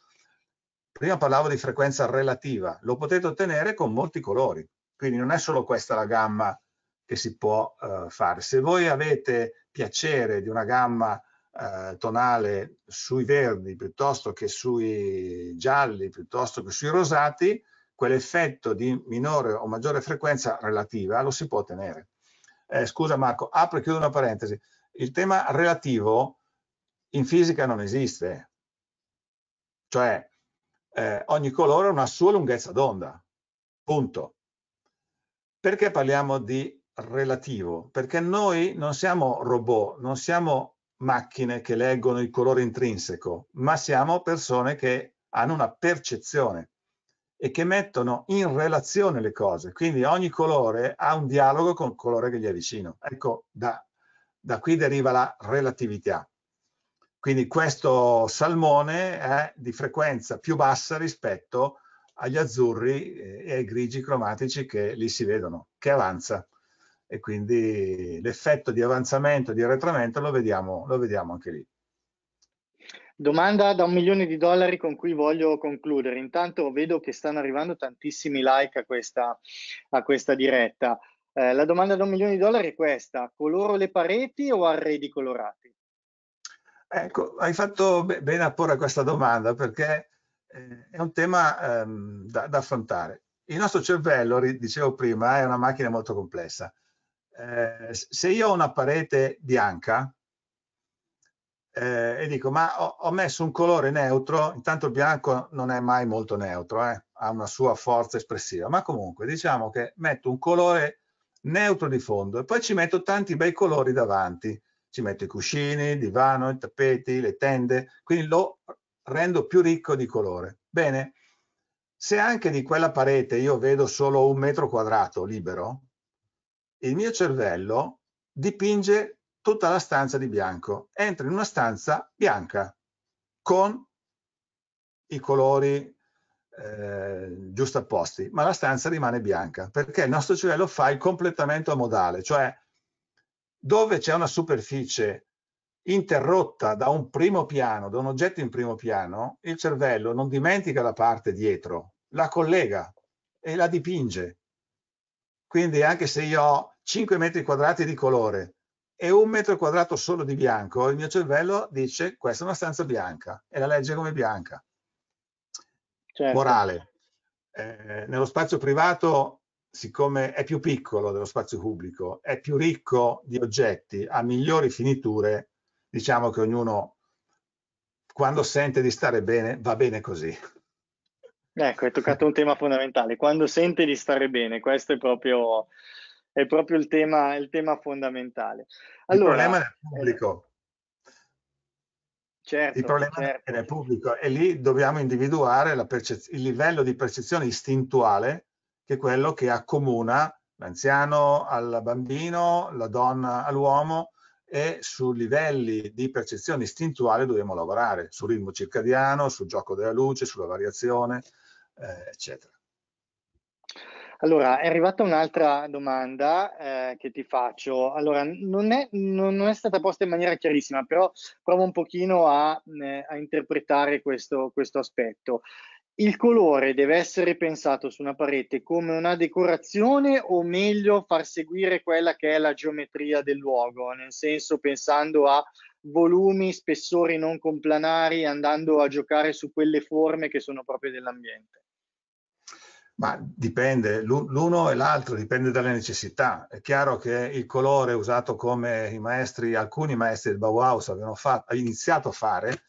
prima parlavo di frequenza relativa, lo potete ottenere con molti colori, quindi non è solo questa la gamma che si può eh, fare. Se voi avete piacere di una gamma eh, tonale sui verdi piuttosto che sui gialli, piuttosto che sui rosati, quell'effetto di minore o maggiore frequenza relativa lo si può ottenere eh, scusa Marco, apro e chiudo una parentesi, il tema relativo in fisica non esiste, cioè eh, ogni colore ha una sua lunghezza d'onda, punto. Perché parliamo di relativo? Perché noi non siamo robot, non siamo macchine che leggono il colore intrinseco, ma siamo persone che hanno una percezione e che mettono in relazione le cose. Quindi ogni colore ha un dialogo con il colore che gli è vicino. Ecco, da, da qui deriva la relatività. Quindi questo salmone è di frequenza più bassa rispetto agli azzurri eh, e ai grigi cromatici che lì si vedono, che avanza. E quindi l'effetto di avanzamento e di arretramento lo vediamo, lo vediamo anche lì. Domanda da un milione di dollari con cui voglio concludere. Intanto vedo che stanno arrivando tantissimi like a questa, a questa diretta. Eh, la domanda da un milione di dollari è questa: coloro le pareti o arredi colorati? Ecco, hai fatto bene a porre questa domanda perché eh, è un tema ehm, da, da, affrontare. Il nostro cervello, dicevo prima, è una macchina molto complessa. Eh, se io ho una parete bianca, eh, e dico ma ho, ho, messo un colore neutro, intanto il bianco non è mai molto neutro, eh, ha una sua forza espressiva, ma comunque diciamo che metto un colore neutro di fondo e poi ci metto tanti bei colori davanti, ci metto i cuscini, il divano, i tappeti, le tende, quindi lo rendo più ricco di colore. Bene, se anche di quella parete io vedo solo un metro quadrato libero, il mio cervello dipinge tutta la stanza di bianco, entra in una stanza bianca con i colori eh, giustapposti, ma la stanza rimane bianca perché il nostro cervello fa il completamento modale, cioè dove c'è una superficie interrotta da un primo piano, da un oggetto in primo piano, il cervello non dimentica la parte dietro, la collega e la dipinge. Quindi anche se io ho 5 metri quadrati di colore, e un metro quadrato solo di bianco, il mio cervello dice questa è una stanza bianca e la legge come bianca. Certo. Morale. Eh, nello spazio privato, siccome è più piccolo dello spazio pubblico, è più ricco di oggetti, ha migliori finiture, diciamo che ognuno quando sente di stare bene va bene così. Ecco, hai toccato un tema fondamentale. Quando sente di stare bene, questo è proprio è proprio il tema, il tema fondamentale. Allora, il problema del eh, pubblico. Certo, il problema certo. del pubblico e lì dobbiamo individuare il livello di percezione istintuale che è quello che accomuna l'anziano al bambino, la donna all'uomo e su livelli di percezione istintuale dobbiamo lavorare, sul ritmo circadiano, sul gioco della luce, sulla variazione, eh, eccetera. Allora, è arrivata un'altra domanda eh, che ti faccio. Allora, non è, non, non è, stata posta in maniera chiarissima, però provo un pochino a, eh, a interpretare questo, questo aspetto. Il colore deve essere pensato su una parete come una decorazione o meglio far seguire quella che è la geometria del luogo, nel senso pensando a volumi, spessori non complanari, andando a giocare su quelle forme che sono proprie dell'ambiente. Ma dipende, l'uno e l'altro dipende dalle necessità. È chiaro che il colore usato come i maestri, alcuni maestri del Bauhaus avevano fatto, iniziato a fare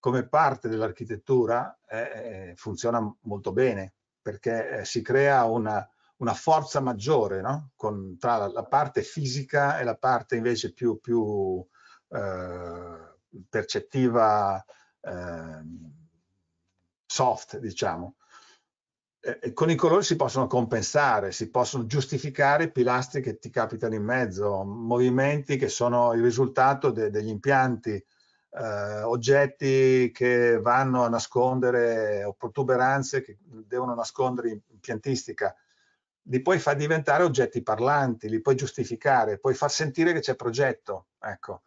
come parte dell'architettura eh, eh funziona molto bene perché eh, si crea una, una forza maggiore no? Con, tra la, la, parte fisica e la parte invece più, più eh, percettiva ehm, soft, diciamo. Eh, con i colori si possono compensare, si possono giustificare i pilastri che ti capitano in mezzo, movimenti che sono il risultato de degli impianti, eh, oggetti che vanno a nascondere o protuberanze che devono nascondere in impiantistica. Li puoi far diventare oggetti parlanti, li puoi giustificare, puoi far sentire che c'è progetto, ecco.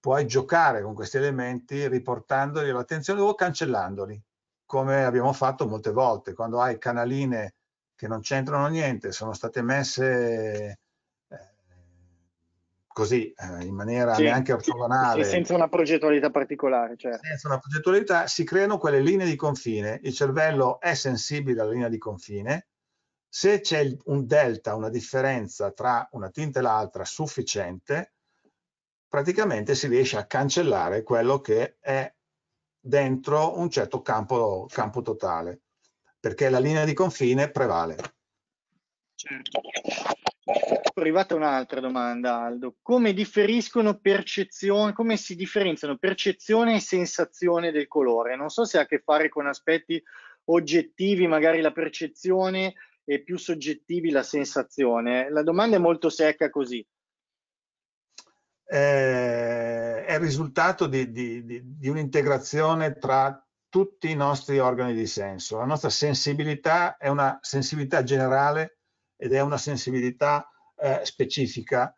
Puoi giocare con questi elementi riportandoli all'attenzione o cancellandoli, come abbiamo fatto molte volte, quando hai canaline che non c'entrano niente, sono state messe eh, così eh, in maniera sì, neanche ortogonale. Sì, senza una progettualità particolare. Cioè. Senza una progettualità si creano quelle linee di confine, il cervello è sensibile alla linea di confine, se c'è un delta, una differenza tra una tinta e l'altra sufficiente, praticamente si riesce a cancellare quello che è dentro un certo campo, campo totale, perché la linea di confine prevale. Certo. È arrivata un'altra domanda, Aldo. Come differiscono percezione, come si differenziano percezione e sensazione del colore? Non so se ha a che fare con aspetti oggettivi, magari la percezione, e più soggettivi la sensazione. La domanda è molto secca così eh, è il risultato di, di, di, di un'integrazione tra tutti i nostri organi di senso. La nostra sensibilità è una sensibilità generale ed è una sensibilità eh, specifica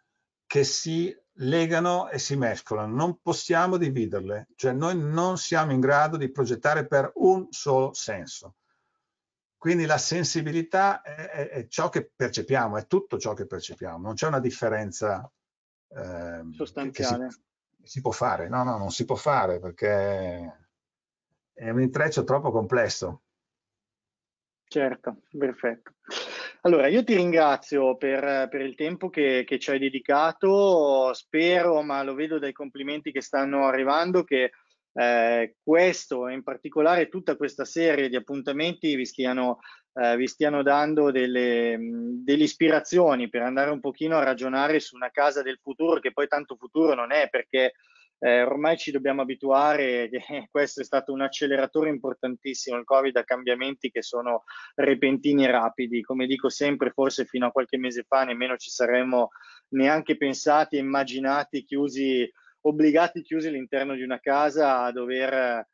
che si legano e si mescolano, non possiamo dividerle, cioè noi non siamo in grado di progettare per un solo senso. Quindi la sensibilità è, è, è ciò che percepiamo, è tutto ciò che percepiamo, non c'è una differenza eh, sostanziale. Si, si, può fare, no, no, non si può fare perché è un intreccio troppo complesso. Certo, perfetto. Allora, io ti ringrazio per, per il tempo che, che, ci hai dedicato, spero, ma lo vedo dai complimenti che stanno arrivando, che eh, questo e in particolare tutta questa serie di appuntamenti vi stiano eh, vi stiano dando delle, mm, delle, ispirazioni per andare un pochino a ragionare su una casa del futuro che poi tanto futuro non è perché eh, ormai ci dobbiamo abituare, che questo è stato un acceleratore importantissimo, il Covid, a cambiamenti che sono repentini e rapidi. Come dico sempre, forse fino a qualche mese fa nemmeno ci saremmo neanche pensati, immaginati, chiusi, obbligati chiusi all'interno di una casa a dover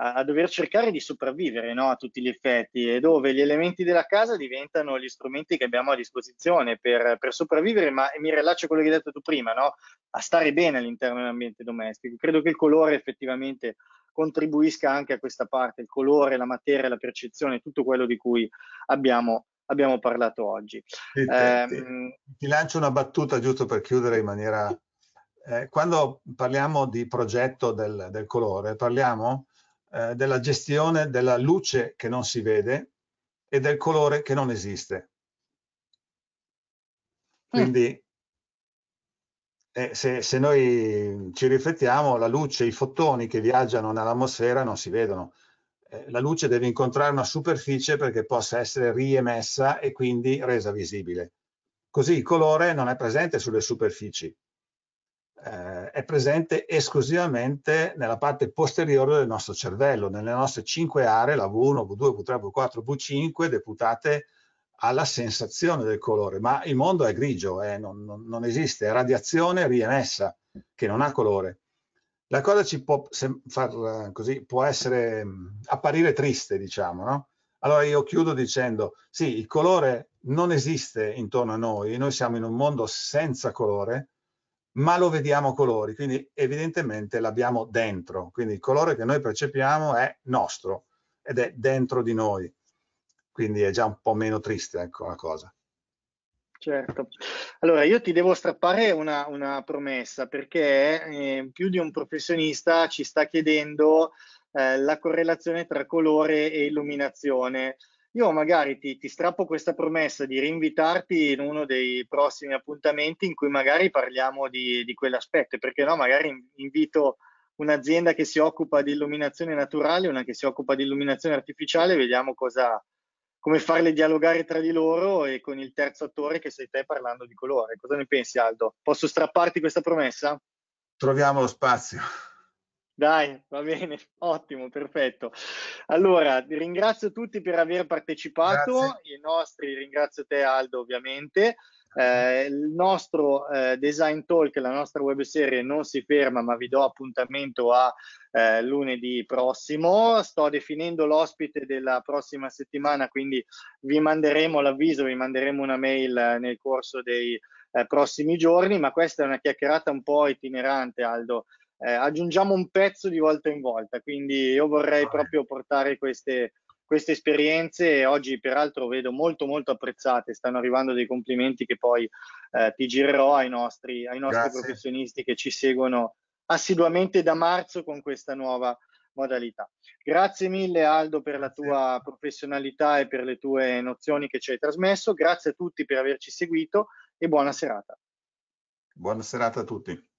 a, dover cercare di sopravvivere no? a tutti gli effetti e dove gli elementi della casa diventano gli strumenti che abbiamo a disposizione per, per sopravvivere, ma mi rilascio a quello che hai detto tu prima, no? a stare bene all'interno dell'ambiente domestico. Credo che il colore effettivamente contribuisca anche a questa parte, il colore, la materia, la percezione, tutto quello di cui abbiamo, abbiamo parlato oggi. Sì, eh, ti, ti, lancio una battuta giusto per chiudere in maniera... Eh, quando parliamo di progetto del, del colore, parliamo eh, della gestione della luce che non si vede e del colore che non esiste. Mm. Quindi eh, se, se, noi ci riflettiamo, la luce, i fotoni che viaggiano nell'atmosfera non si vedono. Eh, la luce deve incontrare una superficie perché possa essere riemessa e quindi resa visibile. Così il colore non è presente sulle superfici, eh, è presente esclusivamente nella parte posteriore del nostro cervello, nelle nostre cinque aree, la V1, V2, V3, V4, V5, deputate alla sensazione del colore, ma il mondo è grigio, eh, non, non, non, esiste, è radiazione riemessa che non ha colore. La cosa ci può, far, eh, così, può essere, mm, apparire triste, diciamo, no? Allora io chiudo dicendo, sì, il colore non esiste intorno a noi, noi siamo in un mondo senza colore, ma lo vediamo colori, quindi evidentemente l'abbiamo dentro, quindi il colore che noi percepiamo è nostro ed è dentro di noi, quindi è già un po' meno triste ecco, la cosa. Certo, allora io ti devo strappare una, una promessa perché eh, più di un professionista ci sta chiedendo eh, la correlazione tra colore e illuminazione io magari ti, ti, strappo questa promessa di rinvitarti in uno dei prossimi appuntamenti in cui magari parliamo di, di quell'aspetto, perché no, magari invito un'azienda che si occupa di illuminazione naturale, una che si occupa di illuminazione artificiale, vediamo cosa, come farle dialogare tra di loro e con il terzo attore che sei te parlando di colore. Cosa ne pensi Aldo? Posso strapparti questa promessa? Troviamo lo spazio. Dai, va bene, ottimo, perfetto. Allora, ringrazio tutti per aver partecipato, Grazie. i nostri, ringrazio te Aldo ovviamente. Eh, il nostro eh, Design Talk, la nostra webserie non si ferma, ma vi do appuntamento a eh, lunedì prossimo. Sto definendo l'ospite della prossima settimana, quindi vi manderemo l'avviso, vi manderemo una mail eh, nel corso dei eh, prossimi giorni, ma questa è una chiacchierata un po' itinerante, Aldo eh, aggiungiamo un pezzo di volta in volta, quindi io vorrei proprio portare queste, queste esperienze oggi peraltro vedo molto molto apprezzate, stanno arrivando dei complimenti che poi eh, ti girerò ai nostri, ai nostri professionisti che ci seguono assiduamente da marzo con questa nuova modalità. Grazie mille Aldo per la tua professionalità e per le tue nozioni che ci hai trasmesso, grazie a tutti per averci seguito e buona serata. Buona serata a tutti.